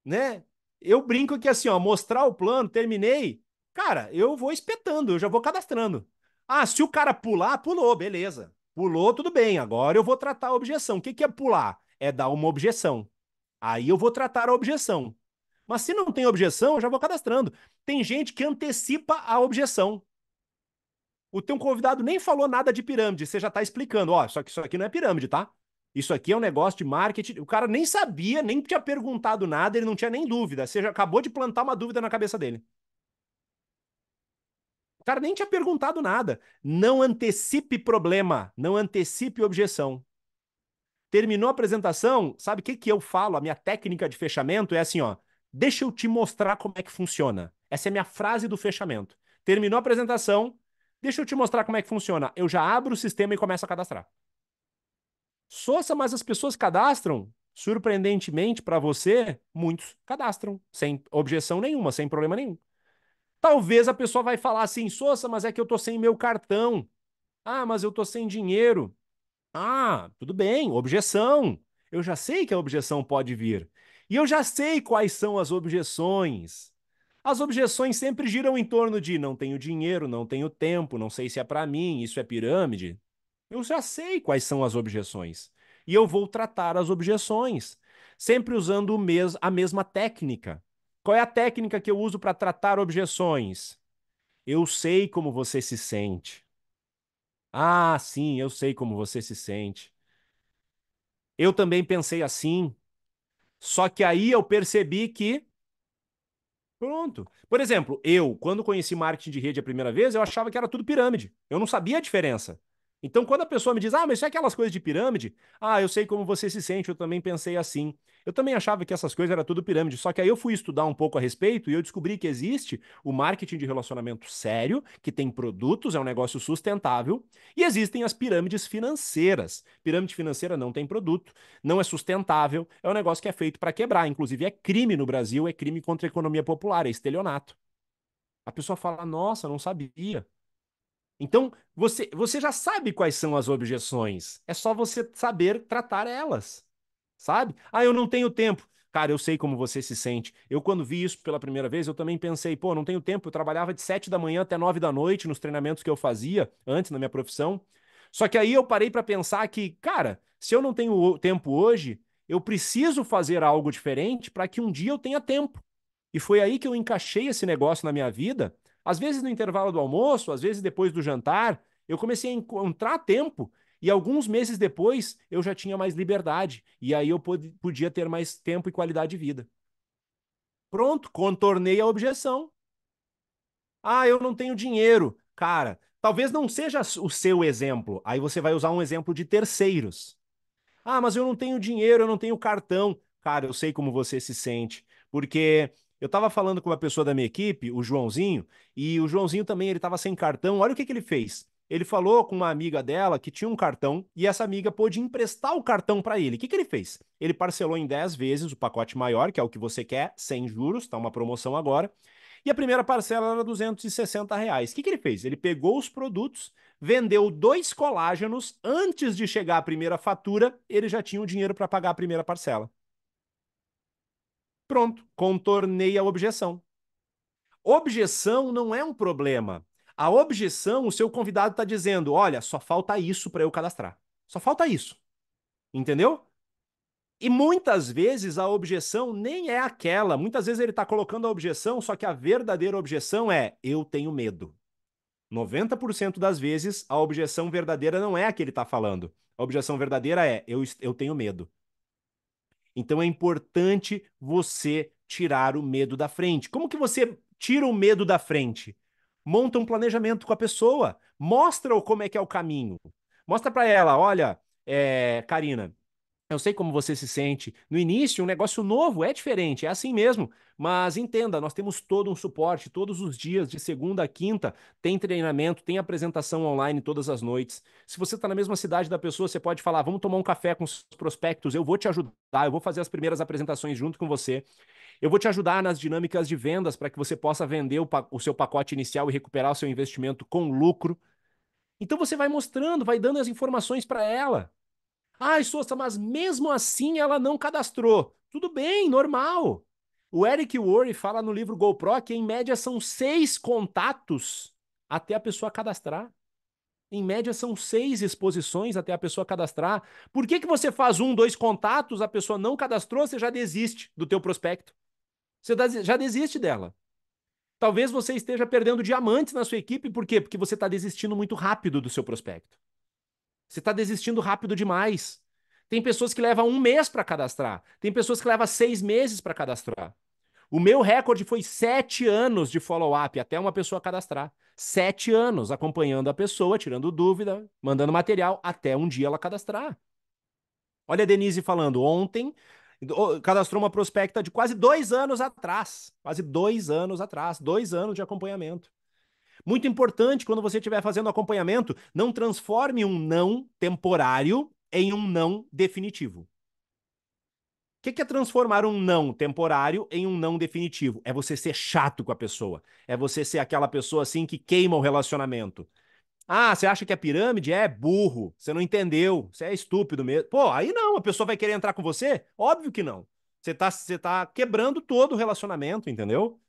né? Eu brinco que assim, ó, mostrar o plano, terminei, cara, eu vou espetando, eu já vou cadastrando. Ah, se o cara pular, pulou, beleza. Pulou, tudo bem, agora eu vou tratar a objeção. O que, que é pular? É dar uma objeção. Aí eu vou tratar a objeção. Mas se não tem objeção, eu já vou cadastrando. Tem gente que antecipa a objeção. O teu convidado nem falou nada de pirâmide, você já tá explicando, ó, só que isso aqui não é pirâmide, tá? Isso aqui é um negócio de marketing. O cara nem sabia, nem tinha perguntado nada, ele não tinha nem dúvida. Você já acabou de plantar uma dúvida na cabeça dele. O cara nem tinha perguntado nada. Não antecipe problema, não antecipe objeção. Terminou a apresentação, sabe o que, que eu falo? A minha técnica de fechamento é assim, ó. Deixa eu te mostrar como é que funciona. Essa é a minha frase do fechamento. Terminou a apresentação, Deixa eu te mostrar como é que funciona. Eu já abro o sistema e começo a cadastrar. Sossa, mas as pessoas cadastram? Surpreendentemente para você, muitos cadastram, sem objeção nenhuma, sem problema nenhum. Talvez a pessoa vai falar assim, Sossa, mas é que eu tô sem meu cartão. Ah, mas eu tô sem dinheiro. Ah, tudo bem, objeção. Eu já sei que a objeção pode vir. E eu já sei quais são as objeções. As objeções sempre giram em torno de não tenho dinheiro, não tenho tempo, não sei se é para mim, isso é pirâmide. Eu já sei quais são as objeções e eu vou tratar as objeções, sempre usando mes a mesma técnica. Qual é a técnica que eu uso para tratar objeções? Eu sei como você se sente. Ah, sim, eu sei como você se sente. Eu também pensei assim. Só que aí eu percebi que Pronto. Por exemplo, eu, quando conheci marketing de rede a primeira vez, eu achava que era tudo pirâmide. Eu não sabia a diferença. Então, quando a pessoa me diz, ah, mas isso é aquelas coisas de pirâmide, ah, eu sei como você se sente, eu também pensei assim. Eu também achava que essas coisas era tudo pirâmide, só que aí eu fui estudar um pouco a respeito e eu descobri que existe o marketing de relacionamento sério, que tem produtos, é um negócio sustentável, e existem as pirâmides financeiras. Pirâmide financeira não tem produto, não é sustentável, é um negócio que é feito para quebrar, inclusive é crime no Brasil, é crime contra a economia popular, é estelionato. A pessoa fala: "Nossa, não sabia". Então, você, você já sabe quais são as objeções. É só você saber tratar elas. Sabe? Ah, eu não tenho tempo. Cara, eu sei como você se sente. Eu, quando vi isso pela primeira vez, eu também pensei, pô, não tenho tempo. Eu trabalhava de sete da manhã até nove da noite nos treinamentos que eu fazia antes na minha profissão. Só que aí eu parei para pensar que, cara, se eu não tenho tempo hoje, eu preciso fazer algo diferente para que um dia eu tenha tempo. E foi aí que eu encaixei esse negócio na minha vida às vezes no intervalo do almoço, às vezes depois do jantar, eu comecei a encontrar tempo e alguns meses depois eu já tinha mais liberdade e aí eu podia ter mais tempo e qualidade de vida. Pronto, contornei a objeção. Ah, eu não tenho dinheiro. Cara, talvez não seja o seu exemplo. Aí você vai usar um exemplo de terceiros. Ah, mas eu não tenho dinheiro, eu não tenho cartão. Cara, eu sei como você se sente, porque eu estava falando com uma pessoa da minha equipe, o Joãozinho, e o Joãozinho também ele estava sem cartão. Olha o que, que ele fez. Ele falou com uma amiga dela que tinha um cartão e essa amiga pôde emprestar o cartão para ele. O que, que ele fez? Ele parcelou em 10 vezes o pacote maior, que é o que você quer, sem juros, está uma promoção agora. E a primeira parcela era 260 reais. O que, que ele fez? Ele pegou os produtos, vendeu dois colágenos. Antes de chegar a primeira fatura, ele já tinha o dinheiro para pagar a primeira parcela. Pronto, contornei a objeção. Objeção não é um problema. A objeção, o seu convidado está dizendo: olha, só falta isso para eu cadastrar. Só falta isso. Entendeu? E muitas vezes a objeção nem é aquela. Muitas vezes ele está colocando a objeção, só que a verdadeira objeção é: eu tenho medo. 90% das vezes a objeção verdadeira não é a que ele está falando. A objeção verdadeira é: eu, eu tenho medo. Então é importante você tirar o medo da frente. Como que você tira o medo da frente? Monta um planejamento com a pessoa, mostra como é que é o caminho. Mostra para ela, olha, é, Karina, eu sei como você se sente. No início, um negócio novo é diferente, é assim mesmo. Mas entenda, nós temos todo um suporte. Todos os dias, de segunda a quinta, tem treinamento, tem apresentação online todas as noites. Se você está na mesma cidade da pessoa, você pode falar: vamos tomar um café com os prospectos, eu vou te ajudar, eu vou fazer as primeiras apresentações junto com você. Eu vou te ajudar nas dinâmicas de vendas para que você possa vender o, o seu pacote inicial e recuperar o seu investimento com lucro. Então você vai mostrando, vai dando as informações para ela. Ai, Souza, mas mesmo assim ela não cadastrou. Tudo bem, normal. O Eric Worre fala no livro GoPro que em média são seis contatos até a pessoa cadastrar. Em média são seis exposições até a pessoa cadastrar. Por que, que você faz um, dois contatos, a pessoa não cadastrou, você já desiste do teu prospecto? Você já desiste dela. Talvez você esteja perdendo diamantes na sua equipe, por quê? Porque você está desistindo muito rápido do seu prospecto. Você está desistindo rápido demais. Tem pessoas que levam um mês para cadastrar. Tem pessoas que levam seis meses para cadastrar. O meu recorde foi sete anos de follow-up até uma pessoa cadastrar. Sete anos acompanhando a pessoa, tirando dúvida, mandando material, até um dia ela cadastrar. Olha a Denise falando, ontem cadastrou uma prospecta de quase dois anos atrás. Quase dois anos atrás, dois anos de acompanhamento. Muito importante quando você estiver fazendo acompanhamento, não transforme um não temporário em um não definitivo. O que, que é transformar um não temporário em um não definitivo? É você ser chato com a pessoa. É você ser aquela pessoa assim que queima o relacionamento. Ah, você acha que é pirâmide? É burro. Você não entendeu. Você é estúpido mesmo. Pô, aí não. A pessoa vai querer entrar com você? Óbvio que não. Você tá, você tá quebrando todo o relacionamento, entendeu?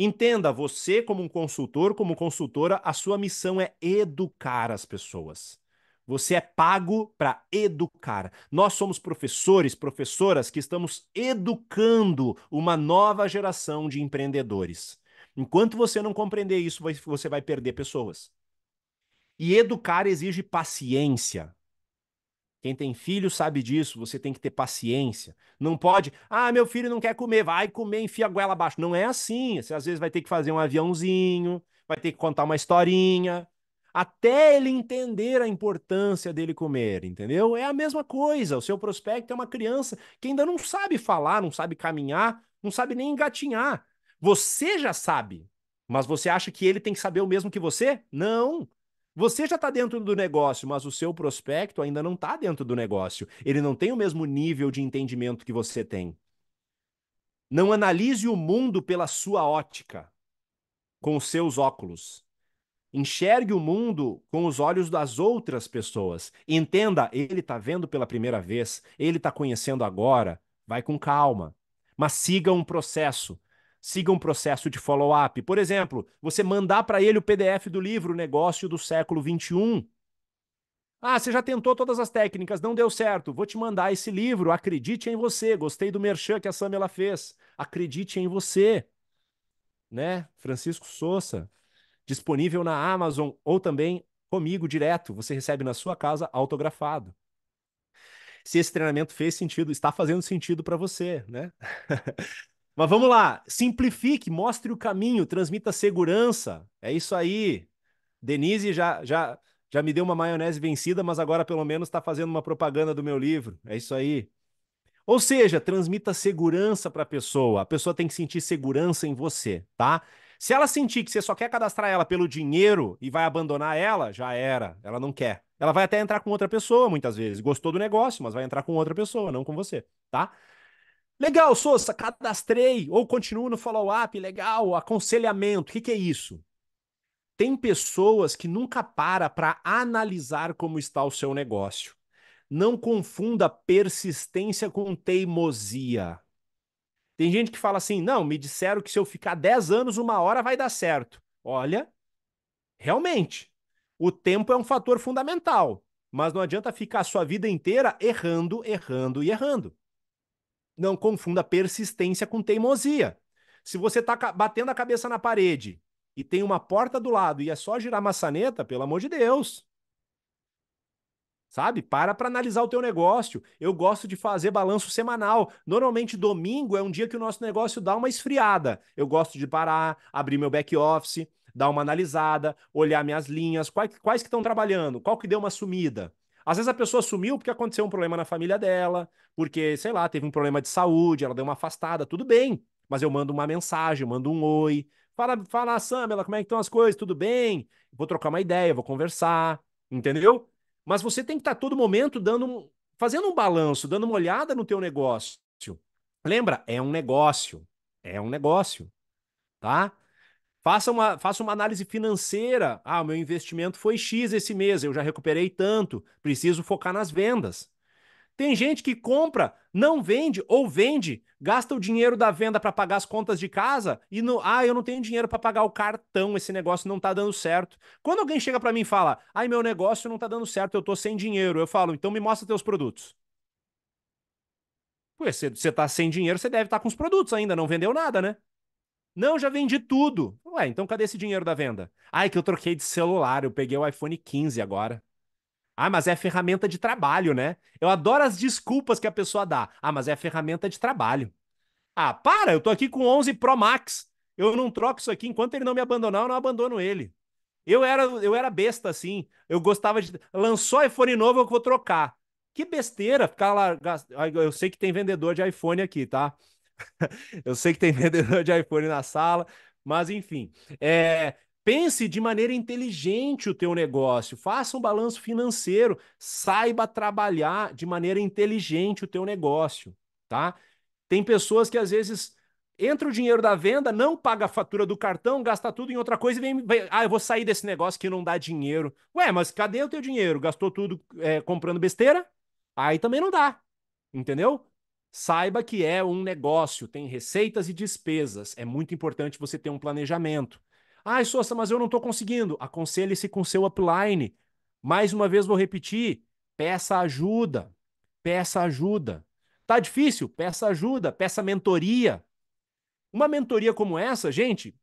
Entenda, você, como um consultor, como consultora, a sua missão é educar as pessoas. Você é pago para educar. Nós somos professores, professoras que estamos educando uma nova geração de empreendedores. Enquanto você não compreender isso, você vai perder pessoas. E educar exige paciência, quem tem filho sabe disso, você tem que ter paciência. Não pode, ah, meu filho não quer comer, vai comer, enfia a goela abaixo. Não é assim. Você às vezes vai ter que fazer um aviãozinho, vai ter que contar uma historinha, até ele entender a importância dele comer, entendeu? É a mesma coisa. O seu prospecto é uma criança que ainda não sabe falar, não sabe caminhar, não sabe nem engatinhar. Você já sabe, mas você acha que ele tem que saber o mesmo que você? Não. Você já está dentro do negócio, mas o seu prospecto ainda não está dentro do negócio. Ele não tem o mesmo nível de entendimento que você tem. Não analise o mundo pela sua ótica, com os seus óculos. Enxergue o mundo com os olhos das outras pessoas. Entenda, ele está vendo pela primeira vez, ele está conhecendo agora. Vai com calma, mas siga um processo siga um processo de follow-up. Por exemplo, você mandar para ele o PDF do livro Negócio do Século XXI. Ah, você já tentou todas as técnicas, não deu certo. Vou te mandar esse livro, acredite em você. Gostei do merchan que a Samela fez. Acredite em você. Né? Francisco Souza, disponível na Amazon ou também comigo direto. Você recebe na sua casa autografado. Se esse treinamento fez sentido, está fazendo sentido para você, né? Mas vamos lá, simplifique, mostre o caminho, transmita segurança. É isso aí. Denise já, já, já me deu uma maionese vencida, mas agora pelo menos está fazendo uma propaganda do meu livro. É isso aí. Ou seja, transmita segurança para a pessoa. A pessoa tem que sentir segurança em você, tá? Se ela sentir que você só quer cadastrar ela pelo dinheiro e vai abandonar ela, já era. Ela não quer. Ela vai até entrar com outra pessoa muitas vezes. Gostou do negócio, mas vai entrar com outra pessoa, não com você, tá? Legal, Sousa, cadastrei ou continuo no follow-up, legal, aconselhamento, o que, que é isso? Tem pessoas que nunca para para analisar como está o seu negócio. Não confunda persistência com teimosia. Tem gente que fala assim: não, me disseram que se eu ficar 10 anos, uma hora vai dar certo. Olha, realmente, o tempo é um fator fundamental, mas não adianta ficar a sua vida inteira errando, errando e errando. Não confunda persistência com teimosia. Se você está batendo a cabeça na parede e tem uma porta do lado e é só girar a maçaneta, pelo amor de Deus. Sabe? Para para analisar o teu negócio. Eu gosto de fazer balanço semanal. Normalmente domingo é um dia que o nosso negócio dá uma esfriada. Eu gosto de parar, abrir meu back office, dar uma analisada, olhar minhas linhas, quais, quais que estão trabalhando, qual que deu uma sumida. Às vezes a pessoa sumiu porque aconteceu um problema na família dela, porque, sei lá, teve um problema de saúde, ela deu uma afastada, tudo bem. Mas eu mando uma mensagem, mando um oi. Fala, fala, ela como é que estão as coisas? Tudo bem? Vou trocar uma ideia, vou conversar, entendeu? Mas você tem que estar tá todo momento dando, fazendo um balanço, dando uma olhada no teu negócio. Lembra? É um negócio. É um negócio, tá? Faça uma, faça uma análise financeira. Ah, o meu investimento foi X esse mês, eu já recuperei tanto, preciso focar nas vendas. Tem gente que compra, não vende ou vende, gasta o dinheiro da venda para pagar as contas de casa e não, ah, eu não tenho dinheiro para pagar o cartão, esse negócio não está dando certo. Quando alguém chega para mim e fala: "Ai, meu negócio não está dando certo, eu estou sem dinheiro". Eu falo: "Então me mostra teus produtos". Pois você está sem dinheiro, você deve estar tá com os produtos ainda, não vendeu nada, né? Não, já vendi tudo. Ué, então cadê esse dinheiro da venda? Ai, que eu troquei de celular, eu peguei o iPhone 15 agora. Ah, mas é ferramenta de trabalho, né? Eu adoro as desculpas que a pessoa dá. Ah, mas é ferramenta de trabalho. Ah, para, eu tô aqui com 11 Pro Max. Eu não troco isso aqui enquanto ele não me abandonar, eu não abandono ele. Eu era, eu era besta assim. Eu gostava de lançou iPhone novo, eu vou trocar. Que besteira ficar lá. Eu sei que tem vendedor de iPhone aqui, tá? eu sei que tem vendedor de iPhone na sala, mas enfim. É, pense de maneira inteligente o teu negócio, faça um balanço financeiro, saiba trabalhar de maneira inteligente o teu negócio, tá? Tem pessoas que às vezes entra o dinheiro da venda, não paga a fatura do cartão, gasta tudo em outra coisa e vem, vem, ah, eu vou sair desse negócio que não dá dinheiro. Ué, mas cadê o teu dinheiro? Gastou tudo é, comprando besteira? Aí também não dá, entendeu? Saiba que é um negócio, tem receitas e despesas. É muito importante você ter um planejamento. Ah, Sossa, mas eu não estou conseguindo. Aconselhe-se com seu upline. Mais uma vez vou repetir: peça ajuda. Peça ajuda. Tá difícil? Peça ajuda, peça mentoria. Uma mentoria como essa, gente,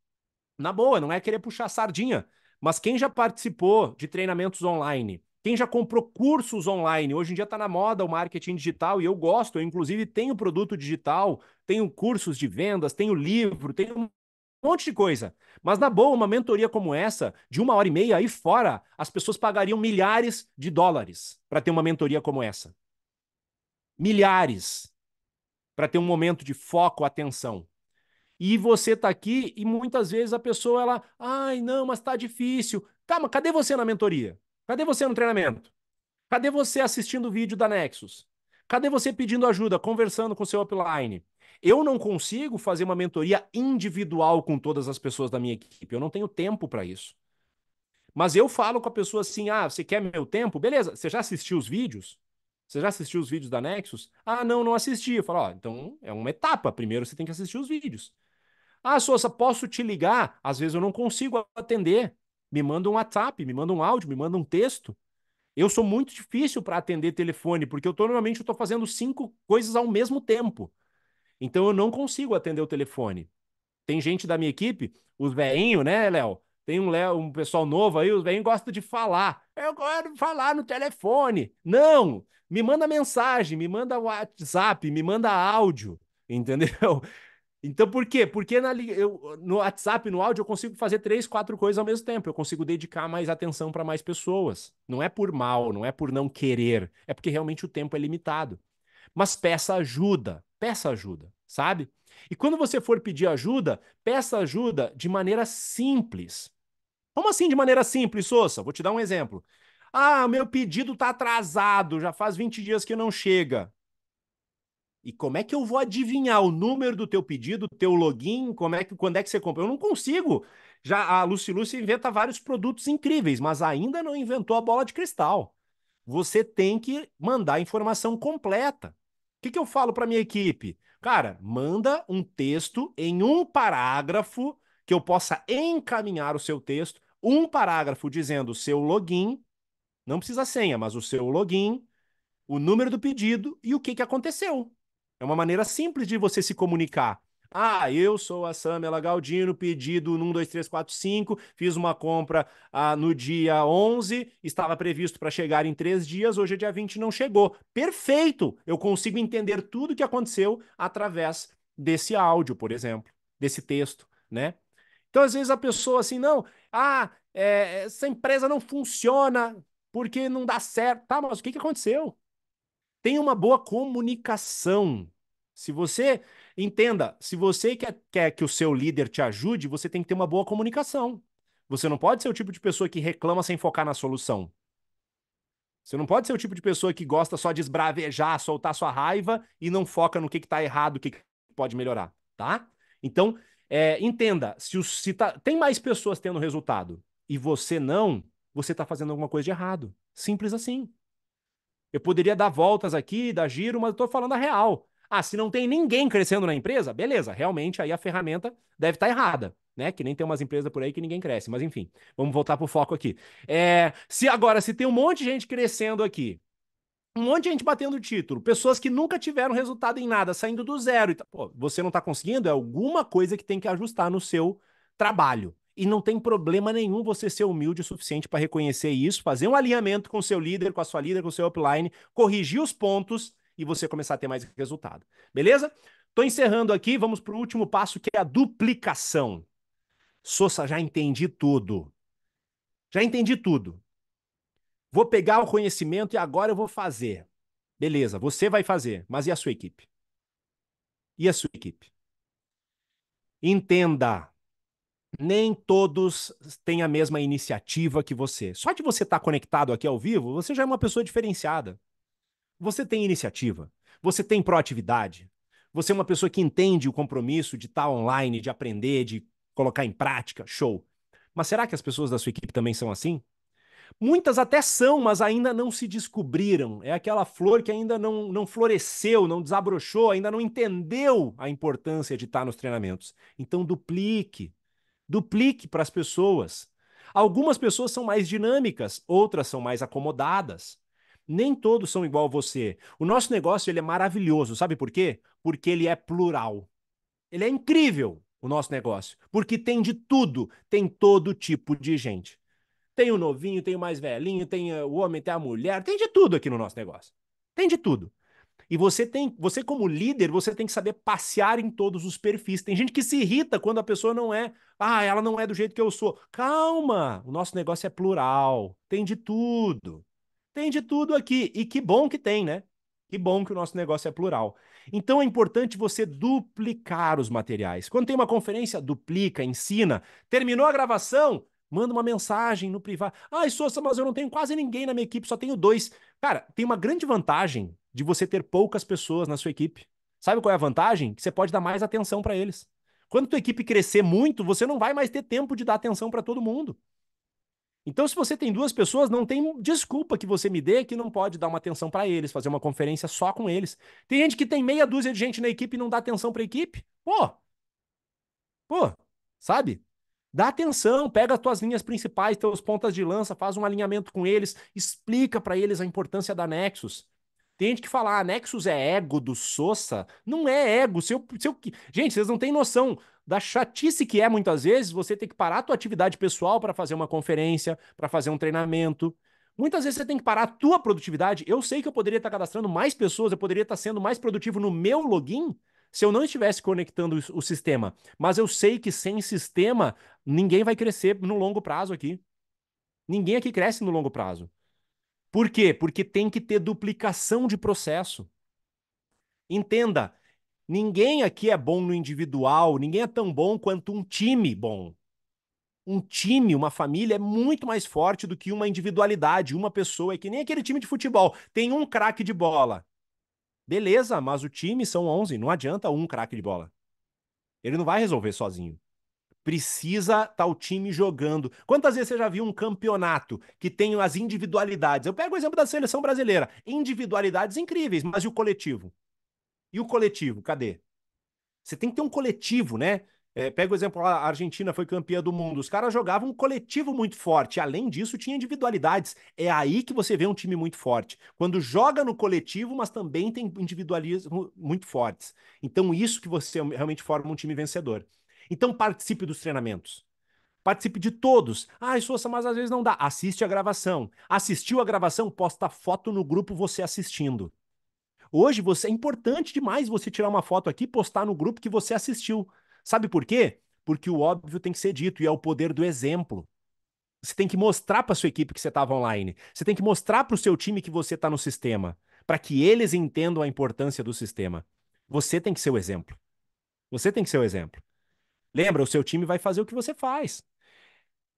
na boa, não é querer puxar sardinha, mas quem já participou de treinamentos online quem já comprou cursos online, hoje em dia está na moda o marketing digital e eu gosto, eu inclusive tenho produto digital, tenho cursos de vendas, tenho livro, tenho um monte de coisa. Mas na boa, uma mentoria como essa, de uma hora e meia aí fora, as pessoas pagariam milhares de dólares para ter uma mentoria como essa. Milhares. Para ter um momento de foco, atenção. E você está aqui e muitas vezes a pessoa ela, ai, não, mas está difícil. Tá, mas cadê você na mentoria? Cadê você no treinamento? Cadê você assistindo o vídeo da Nexus? Cadê você pedindo ajuda, conversando com seu upline? Eu não consigo fazer uma mentoria individual com todas as pessoas da minha equipe. Eu não tenho tempo para isso. Mas eu falo com a pessoa assim: ah, você quer meu tempo? Beleza, você já assistiu os vídeos? Você já assistiu os vídeos da Nexus? Ah, não, não assisti. Eu falo: ó, oh, então é uma etapa. Primeiro você tem que assistir os vídeos. Ah, Souza, posso te ligar? Às vezes eu não consigo atender. Me manda um WhatsApp, me manda um áudio, me manda um texto. Eu sou muito difícil para atender telefone, porque eu tô, normalmente estou fazendo cinco coisas ao mesmo tempo. Então eu não consigo atender o telefone. Tem gente da minha equipe, os velhinhos, né, Léo? Tem um, Léo, um pessoal novo aí, os velhinhos gostam de falar. Eu gosto de falar no telefone. Não! Me manda mensagem, me manda WhatsApp, me manda áudio, entendeu? Então, por quê? Porque na, eu, no WhatsApp, no áudio, eu consigo fazer três, quatro coisas ao mesmo tempo. Eu consigo dedicar mais atenção para mais pessoas. Não é por mal, não é por não querer. É porque realmente o tempo é limitado. Mas peça ajuda. Peça ajuda, sabe? E quando você for pedir ajuda, peça ajuda de maneira simples. Como assim de maneira simples, Sousa? Vou te dar um exemplo. Ah, meu pedido está atrasado, já faz 20 dias que não chega. E como é que eu vou adivinhar o número do teu pedido, teu login, como é que, quando é que você comprou? Eu não consigo. Já a Lucy Lucy inventa vários produtos incríveis, mas ainda não inventou a bola de cristal. Você tem que mandar a informação completa. O que, que eu falo para minha equipe? Cara, manda um texto em um parágrafo que eu possa encaminhar o seu texto, um parágrafo dizendo o seu login, não precisa senha, mas o seu login, o número do pedido e o que, que aconteceu. É uma maneira simples de você se comunicar. Ah, eu sou a Samela Galdino, pedido no 12345, fiz uma compra ah, no dia 11, estava previsto para chegar em três dias, hoje é dia 20 não chegou. Perfeito! Eu consigo entender tudo o que aconteceu através desse áudio, por exemplo, desse texto, né? Então, às vezes a pessoa assim, não, ah, é, essa empresa não funciona porque não dá certo. Tá, mas o que, que aconteceu? Tenha uma boa comunicação. Se você, entenda, se você quer, quer que o seu líder te ajude, você tem que ter uma boa comunicação. Você não pode ser o tipo de pessoa que reclama sem focar na solução. Você não pode ser o tipo de pessoa que gosta só de esbravejar, soltar sua raiva e não foca no que está errado, o que, que, pode melhorar, tá? Então, é, entenda, se, o, se tá, tem mais pessoas tendo resultado e você não, você está fazendo alguma coisa de errado. Simples assim. Eu poderia dar voltas aqui, dar giro, mas eu estou falando a real. Ah, se não tem ninguém crescendo na empresa, beleza, realmente aí a ferramenta deve estar tá errada, né? Que nem tem umas empresas por aí que ninguém cresce, mas enfim, vamos voltar para o foco aqui. É, se agora, se tem um monte de gente crescendo aqui, um monte de gente batendo título, pessoas que nunca tiveram resultado em nada, saindo do zero, e, pô, você não está conseguindo, é alguma coisa que tem que ajustar no seu trabalho. E não tem problema nenhum você ser humilde o suficiente para reconhecer isso, fazer um alinhamento com o seu líder, com a sua líder, com o seu upline, corrigir os pontos e você começar a ter mais resultado. Beleza? Estou encerrando aqui, vamos para o último passo que é a duplicação. Sossa, já entendi tudo. Já entendi tudo. Vou pegar o conhecimento e agora eu vou fazer. Beleza, você vai fazer, mas e a sua equipe? E a sua equipe? Entenda, nem todos têm a mesma iniciativa que você. Só de você estar tá conectado aqui ao vivo, você já é uma pessoa diferenciada. Você tem iniciativa, você tem proatividade, você é uma pessoa que entende o compromisso de estar tá online, de aprender, de colocar em prática, show. Mas será que as pessoas da sua equipe também são assim? Muitas até são, mas ainda não se descobriram. É aquela flor que ainda não, não floresceu, não desabrochou, ainda não entendeu a importância de estar tá nos treinamentos. Então duplique, Duplique para as pessoas. Algumas pessoas são mais dinâmicas, outras são mais acomodadas. Nem todos são igual a você. O nosso negócio ele é maravilhoso, sabe por quê? Porque ele é plural. Ele é incrível, o nosso negócio, porque tem de tudo, tem todo tipo de gente. Tem o novinho, tem o mais velhinho, tem eh, o homem, tem a mulher, tem de tudo aqui no nosso negócio. Tem de tudo. E você tem, você como líder, você tem que saber passear em todos os perfis. Tem gente que se irrita quando a pessoa não é, ah, ela não é do jeito que eu sou. Calma, o nosso negócio é plural, tem de tudo. Tem de tudo aqui e que bom que tem, né? Que bom que o nosso negócio é plural. Então é importante você duplicar os materiais. Quando tem uma conferência, duplica, ensina. Terminou a gravação? Manda uma mensagem no privado. Ah, Souza, mas eu não tenho quase ninguém na minha equipe, só tenho dois. Cara, tem uma grande vantagem de você ter poucas pessoas na sua equipe. Sabe qual é a vantagem? Que você pode dar mais atenção para eles. Quando tua equipe crescer muito, você não vai mais ter tempo de dar atenção para todo mundo. Então, se você tem duas pessoas, não tem desculpa que você me dê que não pode dar uma atenção para eles, fazer uma conferência só com eles. Tem gente que tem meia dúzia de gente na equipe e não dá atenção para a equipe. Pô! Pô, sabe? Dá atenção, pega as tuas linhas principais, teus pontas de lança, faz um alinhamento com eles, explica para eles a importância da Nexus. Tem gente que fala, ah, Nexus é ego do Sosa. Não é ego. Seu, seu... Gente, vocês não têm noção da chatice que é muitas vezes você ter que parar a tua atividade pessoal para fazer uma conferência, para fazer um treinamento. Muitas vezes você tem que parar a tua produtividade. Eu sei que eu poderia estar cadastrando mais pessoas, eu poderia estar sendo mais produtivo no meu login se eu não estivesse conectando o sistema. Mas eu sei que sem sistema, ninguém vai crescer no longo prazo aqui. Ninguém aqui cresce no longo prazo. Por quê? Porque tem que ter duplicação de processo. Entenda, ninguém aqui é bom no individual, ninguém é tão bom quanto um time bom. Um time, uma família é muito mais forte do que uma individualidade, uma pessoa, é que nem aquele time de futebol, tem um craque de bola. Beleza, mas o time são 11, não adianta um craque de bola. Ele não vai resolver sozinho. Precisa estar tá o time jogando. Quantas vezes você já viu um campeonato que tem as individualidades? Eu pego o exemplo da seleção brasileira. Individualidades incríveis, mas e o coletivo? E o coletivo, cadê? Você tem que ter um coletivo, né? É, pega o exemplo, a Argentina foi campeã do mundo. Os caras jogavam um coletivo muito forte. Além disso, tinha individualidades. É aí que você vê um time muito forte. Quando joga no coletivo, mas também tem individualismo muito fortes. Então, isso que você realmente forma um time vencedor. Então participe dos treinamentos. Participe de todos. Ah, isso, mas às vezes não dá. Assiste a gravação. Assistiu a gravação, posta foto no grupo você assistindo. Hoje você é importante demais você tirar uma foto aqui e postar no grupo que você assistiu. Sabe por quê? Porque o óbvio tem que ser dito e é o poder do exemplo. Você tem que mostrar para sua equipe que você estava online. Você tem que mostrar para o seu time que você está no sistema, para que eles entendam a importância do sistema. Você tem que ser o exemplo. Você tem que ser o exemplo. Lembra, o seu time vai fazer o que você faz.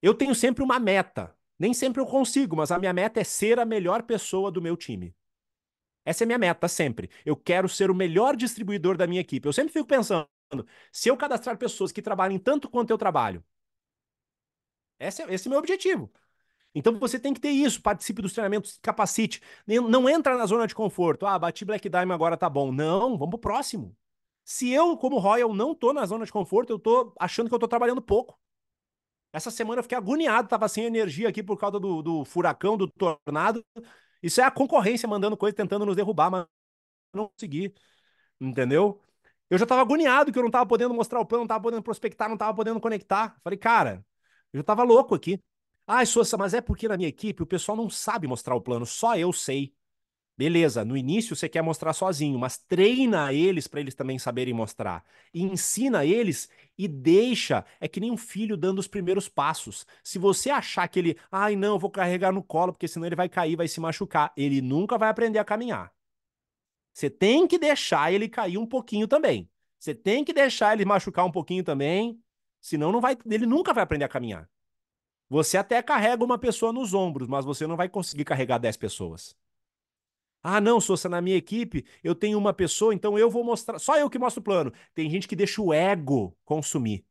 Eu tenho sempre uma meta. Nem sempre eu consigo, mas a minha meta é ser a melhor pessoa do meu time. Essa é a minha meta sempre. Eu quero ser o melhor distribuidor da minha equipe. Eu sempre fico pensando, se eu cadastrar pessoas que trabalhem tanto quanto eu trabalho, esse é, esse é meu objetivo. Então você tem que ter isso, participe dos treinamentos, capacite. Não entra na zona de conforto. Ah, bati Black Diamond agora tá bom. Não, vamos pro próximo. Se eu, como Royal, não tô na zona de conforto, eu tô achando que eu tô trabalhando pouco. Essa semana eu fiquei agoniado, tava sem energia aqui por causa do, do furacão, do tornado. Isso é a concorrência mandando coisa, tentando nos derrubar, mas não consegui. Entendeu? Eu já tava agoniado que eu não tava podendo mostrar o plano, não tava podendo prospectar, não tava podendo conectar. Falei, cara, eu já tava louco aqui. Ah, Sousa, mas é porque na minha equipe o pessoal não sabe mostrar o plano, só eu sei. Beleza, no início você quer mostrar sozinho, mas treina eles para eles também saberem mostrar. E ensina eles e deixa. É que nem um filho dando os primeiros passos. Se você achar que ele, ai não, vou carregar no colo, porque senão ele vai cair, vai se machucar, ele nunca vai aprender a caminhar. Você tem que deixar ele cair um pouquinho também. Você tem que deixar ele machucar um pouquinho também, senão não vai, ele nunca vai aprender a caminhar. Você até carrega uma pessoa nos ombros, mas você não vai conseguir carregar 10 pessoas. Ah, não, Sousa, na minha equipe eu tenho uma pessoa, então eu vou mostrar. Só eu que mostro o plano. Tem gente que deixa o ego consumir.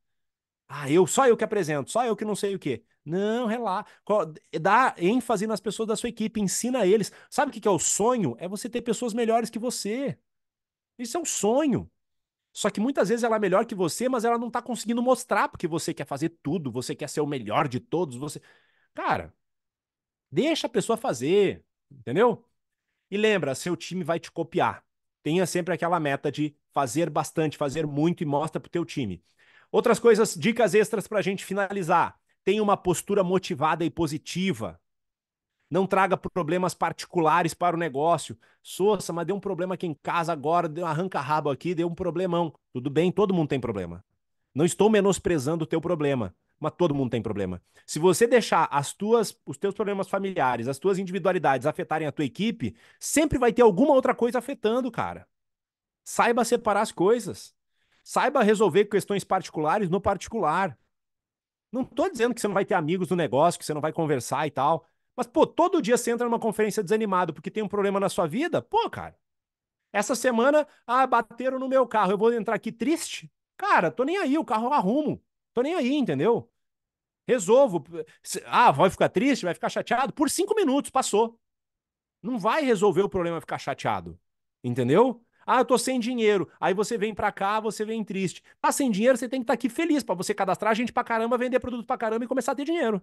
Ah, eu, só eu que apresento, só eu que não sei o quê. Não, relaxa. Dá ênfase nas pessoas da sua equipe, ensina eles. Sabe o que é o sonho? É você ter pessoas melhores que você. Isso é um sonho. Só que muitas vezes ela é melhor que você, mas ela não tá conseguindo mostrar porque você quer fazer tudo, você quer ser o melhor de todos, você. Cara, deixa a pessoa fazer, entendeu? E lembra, seu time vai te copiar. Tenha sempre aquela meta de fazer bastante, fazer muito e mostra para o teu time. Outras coisas, dicas extras para a gente finalizar. Tenha uma postura motivada e positiva. Não traga problemas particulares para o negócio. Sossa, mas deu um problema aqui em casa agora, deu um arranca-rabo aqui, deu um problemão. Tudo bem, todo mundo tem problema. Não estou menosprezando o teu problema mas todo mundo tem problema. Se você deixar as tuas, os teus problemas familiares, as tuas individualidades afetarem a tua equipe, sempre vai ter alguma outra coisa afetando, cara. Saiba separar as coisas. Saiba resolver questões particulares no particular. Não estou dizendo que você não vai ter amigos no negócio, que você não vai conversar e tal. Mas, pô, todo dia você entra numa conferência desanimado porque tem um problema na sua vida? Pô, cara. Essa semana, ah, bateram no meu carro, eu vou entrar aqui triste? Cara, tô nem aí, o carro eu arrumo. Tô nem aí, entendeu? Resolvo. Ah, vai ficar triste, vai ficar chateado? Por cinco minutos, passou. Não vai resolver o problema ficar chateado. Entendeu? Ah, eu tô sem dinheiro. Aí você vem pra cá, você vem triste. Tá sem dinheiro, você tem que estar tá aqui feliz para você cadastrar gente pra caramba, vender produto pra caramba e começar a ter dinheiro.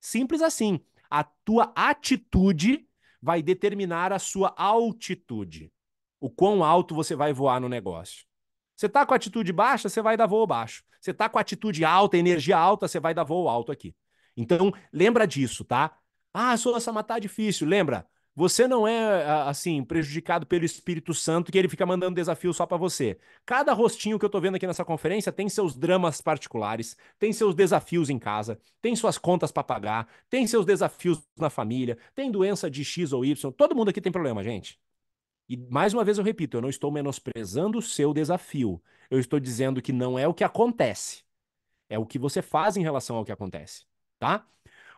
Simples assim. A tua atitude vai determinar a sua altitude. O quão alto você vai voar no negócio. Você tá com atitude baixa, você vai dar voo baixo. Você tá com atitude alta, energia alta, você vai dar voo alto aqui. Então, lembra disso, tá? Ah, sou matar tá difícil. Lembra? Você não é, assim, prejudicado pelo Espírito Santo que ele fica mandando desafio só para você. Cada rostinho que eu tô vendo aqui nessa conferência tem seus dramas particulares, tem seus desafios em casa, tem suas contas para pagar, tem seus desafios na família, tem doença de X ou Y. Todo mundo aqui tem problema, gente. E mais uma vez eu repito, eu não estou menosprezando o seu desafio. Eu estou dizendo que não é o que acontece. É o que você faz em relação ao que acontece, tá?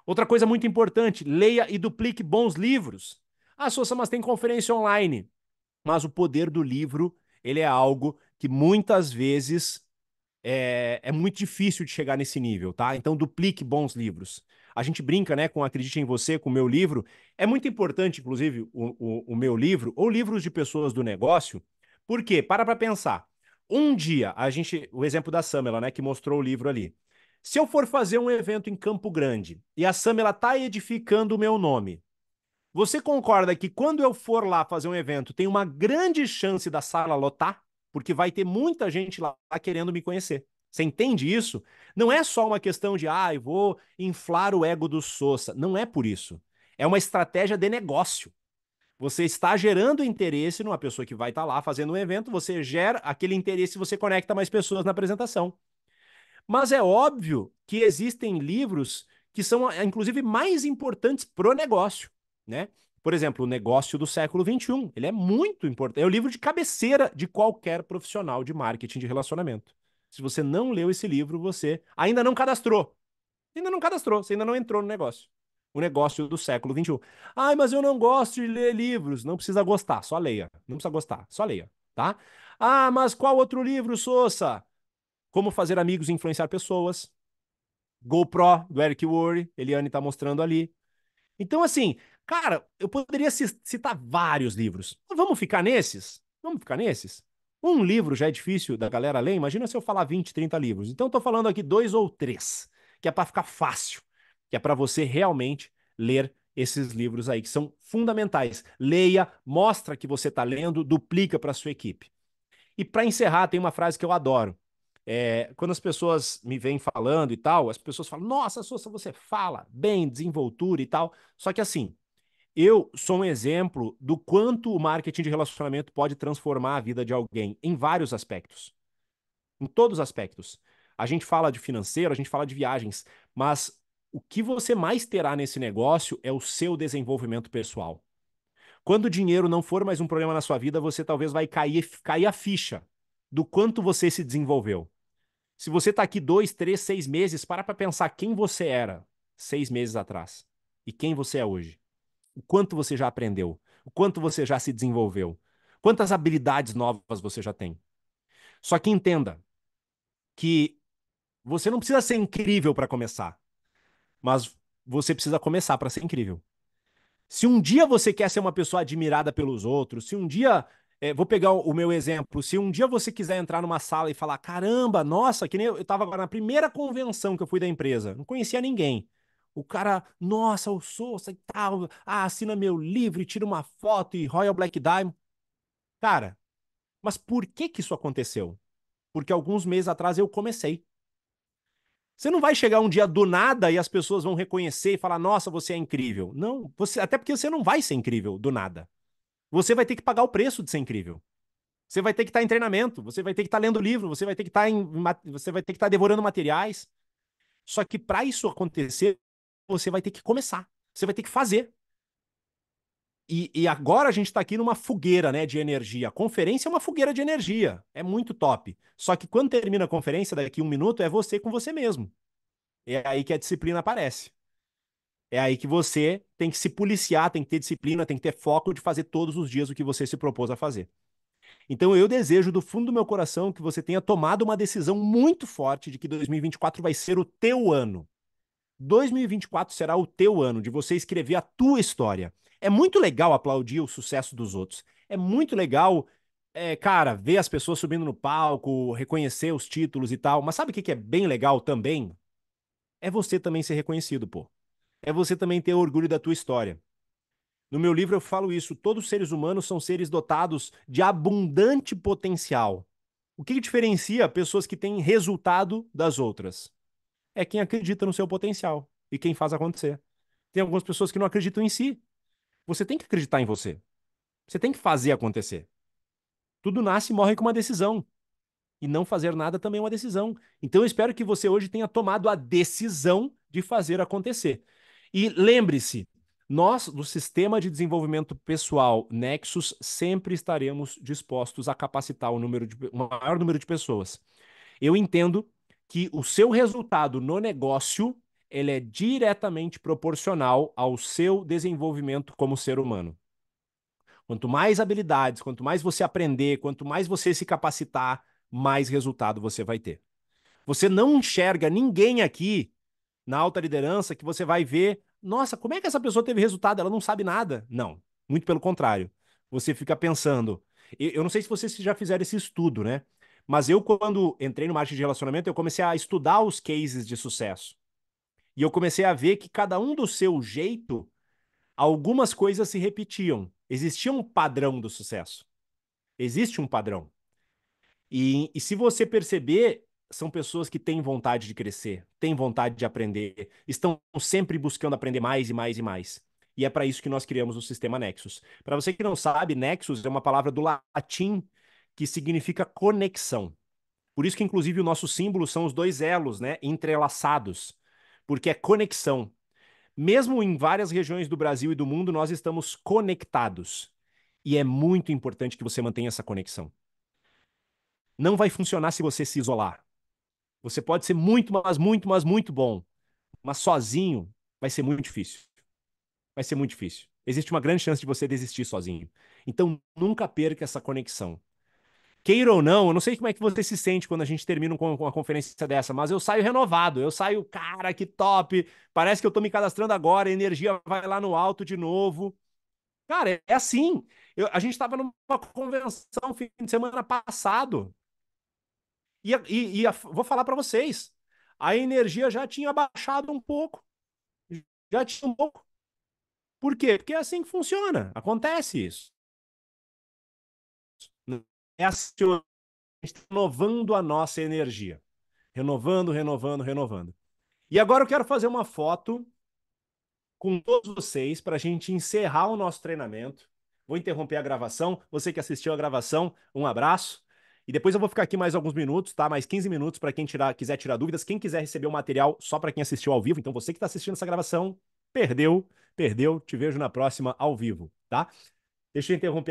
Outra coisa muito importante, leia e duplique bons livros. Ah, A mas tem conferência online, mas o poder do livro, ele é algo que muitas vezes é, é muito difícil de chegar nesse nível, tá? Então duplique bons livros. A gente brinca, né, com Acredite em Você, com o meu livro. É muito importante, inclusive, o, o, o meu livro ou livros de pessoas do negócio, porque, para para pensar, um dia, a gente, o exemplo da Samela, né, que mostrou o livro ali. Se eu for fazer um evento em Campo Grande e a Samela está edificando o meu nome, você concorda que quando eu for lá fazer um evento, tem uma grande chance da sala lotar? Porque vai ter muita gente lá querendo me conhecer. Você entende isso? Não é só uma questão de, ah, eu vou inflar o ego do Sousa. Não é por isso. É uma estratégia de negócio. Você está gerando interesse numa pessoa que vai estar tá lá fazendo um evento, você gera aquele interesse e você conecta mais pessoas na apresentação. Mas é óbvio que existem livros que são, eh, inclusive, mais importantes para o negócio, né? Por exemplo, o negócio do século XXI, ele é muito importante, é o livro de cabeceira de qualquer profissional de marketing de relacionamento. Se você não leu esse livro, você ainda não cadastrou. Ainda não cadastrou, você ainda não entrou no negócio. O negócio do século XXI. Ai, mas eu não gosto de ler livros. Não precisa gostar, só leia. Não precisa gostar, só leia, tá? Ah, mas qual outro livro, Sousa? Como fazer amigos e influenciar pessoas. GoPro, do Eric Worre, Eliane está mostrando ali. Então, assim, cara, eu poderia citar vários livros. Vamos ficar nesses? Vamos ficar nesses? Um livro já é difícil da galera ler, imagina se eu falar 20, 30 livros. Então estou falando aqui dois ou três, que é para ficar fácil, que é para você realmente ler esses livros aí que são fundamentais. Leia, mostra que você está lendo, duplica para sua equipe. E para encerrar, tem uma frase que eu adoro. É, quando as pessoas me vêm falando e tal, as pessoas falam: Nossa, Sousa, você fala bem, desenvoltura e tal. Só que assim, eu sou um exemplo do quanto o marketing de relacionamento pode transformar a vida de alguém em vários aspectos. Em todos os aspectos. A gente fala de financeiro, a gente fala de viagens, mas o que você mais terá nesse negócio é o seu desenvolvimento pessoal. Quando o dinheiro não for mais um problema na sua vida, você talvez vai cair, cair a ficha do quanto você se desenvolveu. Se você está aqui dois, três, seis meses, para para pensar quem você era seis meses atrás e quem você é hoje o quanto você já aprendeu, o quanto você já se desenvolveu, quantas habilidades novas você já tem. Só que entenda que você não precisa ser incrível para começar, mas você precisa começar para ser incrível. Se um dia você quer ser uma pessoa admirada pelos outros, se um dia, é, vou pegar o meu exemplo, se um dia você quiser entrar numa sala e falar, caramba, nossa, que nem eu, eu tava agora na primeira convenção que eu fui da empresa, não conhecia ninguém. O cara, nossa, eu sou e tal, ah, assina meu livro tira uma foto e Royal Black Diamond. Cara, mas por que que isso aconteceu? Porque alguns meses atrás eu comecei. Você não vai chegar um dia do nada e as pessoas vão reconhecer e falar: "Nossa, você é incrível". Não, você até porque você não vai ser incrível do nada. Você vai ter que pagar o preço de ser incrível. Você vai ter que estar tá em treinamento, você vai ter que estar tá lendo livro, você vai ter que estar tá em, você vai ter que estar devorando materiais. Só que para isso acontecer, você vai ter que começar, você vai ter que fazer. E, e agora a gente está aqui numa fogueira né, de energia. A conferência é uma fogueira de energia, é muito top. Só que quando termina a conferência, daqui um minuto, é você com você mesmo. É aí que a disciplina aparece. É aí que você tem que se policiar, tem que ter disciplina, tem que ter foco de fazer todos os dias o que você se propôs a fazer. Então eu desejo do fundo do meu coração que você tenha tomado uma decisão muito forte de que 2024 vai ser o teu ano. 2024 será o teu ano de você escrever a tua história. É muito legal aplaudir o sucesso dos outros. É muito legal, é, cara, ver as pessoas subindo no palco, reconhecer os títulos e tal. Mas sabe o que, é bem legal também? É você também ser reconhecido, pô. É você também ter orgulho da tua história. No meu livro eu falo isso: todos os seres humanos são seres dotados de abundante potencial. O que, que diferencia pessoas que têm resultado das outras? é quem acredita no seu potencial e quem faz acontecer. Tem algumas pessoas que não acreditam em si. Você tem que acreditar em você. Você tem que fazer acontecer. Tudo nasce e morre com uma decisão. E não fazer nada também é uma decisão. Então eu espero que você hoje tenha tomado a decisão de fazer acontecer. E lembre-se, nós, do Sistema de Desenvolvimento Pessoal Nexus, sempre estaremos dispostos a capacitar o, número de, o maior número de pessoas. Eu entendo que o seu resultado no negócio ele é diretamente proporcional ao seu desenvolvimento como ser humano. Quanto mais habilidades, quanto mais você aprender, quanto mais você se capacitar, mais resultado você vai ter. Você não enxerga ninguém aqui na alta liderança que você vai ver, nossa, como é que essa pessoa teve resultado? Ela não sabe nada. Não, muito pelo contrário. Você fica pensando. Eu não sei se vocês já fizeram esse estudo, né? Mas eu, quando entrei no marketing de relacionamento, eu comecei a estudar os cases de sucesso. E eu comecei a ver que cada um do seu jeito, algumas coisas se repetiam. Existia um padrão do sucesso. Existe um padrão. E, e se você perceber, são pessoas que têm vontade de crescer, têm vontade de aprender, estão sempre buscando aprender mais e mais e mais. E é para isso que nós criamos o sistema Nexus. Para você que não sabe, Nexus é uma palavra do latim que significa conexão. Por isso que, inclusive, o nosso símbolo são os dois elos, né? Entrelaçados, porque é conexão. Mesmo em várias regiões do Brasil e do mundo, nós estamos conectados. E é muito importante que você mantenha essa conexão. Não vai funcionar se você se isolar. Você pode ser muito, mas muito, mas muito bom. Mas sozinho vai ser muito difícil. Vai ser muito difícil. Existe uma grande chance de você desistir sozinho. Então, nunca perca essa conexão queira ou não, eu não sei como é que você se sente quando a gente termina com uma conferência dessa, mas eu saio renovado, eu saio, cara, que top, parece que eu tô me cadastrando agora, a energia vai lá no alto de novo. Cara, é assim. Eu, a gente estava numa convenção fim de semana passado. E, e, e a, vou falar para vocês, a energia já tinha baixado um pouco. Já tinha um pouco. Por quê? Porque é assim que funciona. Acontece isso é acionar, assim renovando a nossa energia. Renovando, renovando, renovando. E agora eu quero fazer uma foto com todos vocês para a gente encerrar o nosso treinamento. Vou interromper a gravação. Você que assistiu a gravação, um abraço. E depois eu vou ficar aqui mais alguns minutos, tá? Mais 15 minutos para quem tirar, quiser tirar dúvidas. Quem quiser receber o material só para quem assistiu ao vivo, então você que está assistindo essa gravação, perdeu, perdeu. Te vejo na próxima ao vivo, tá? Deixa eu interromper. A...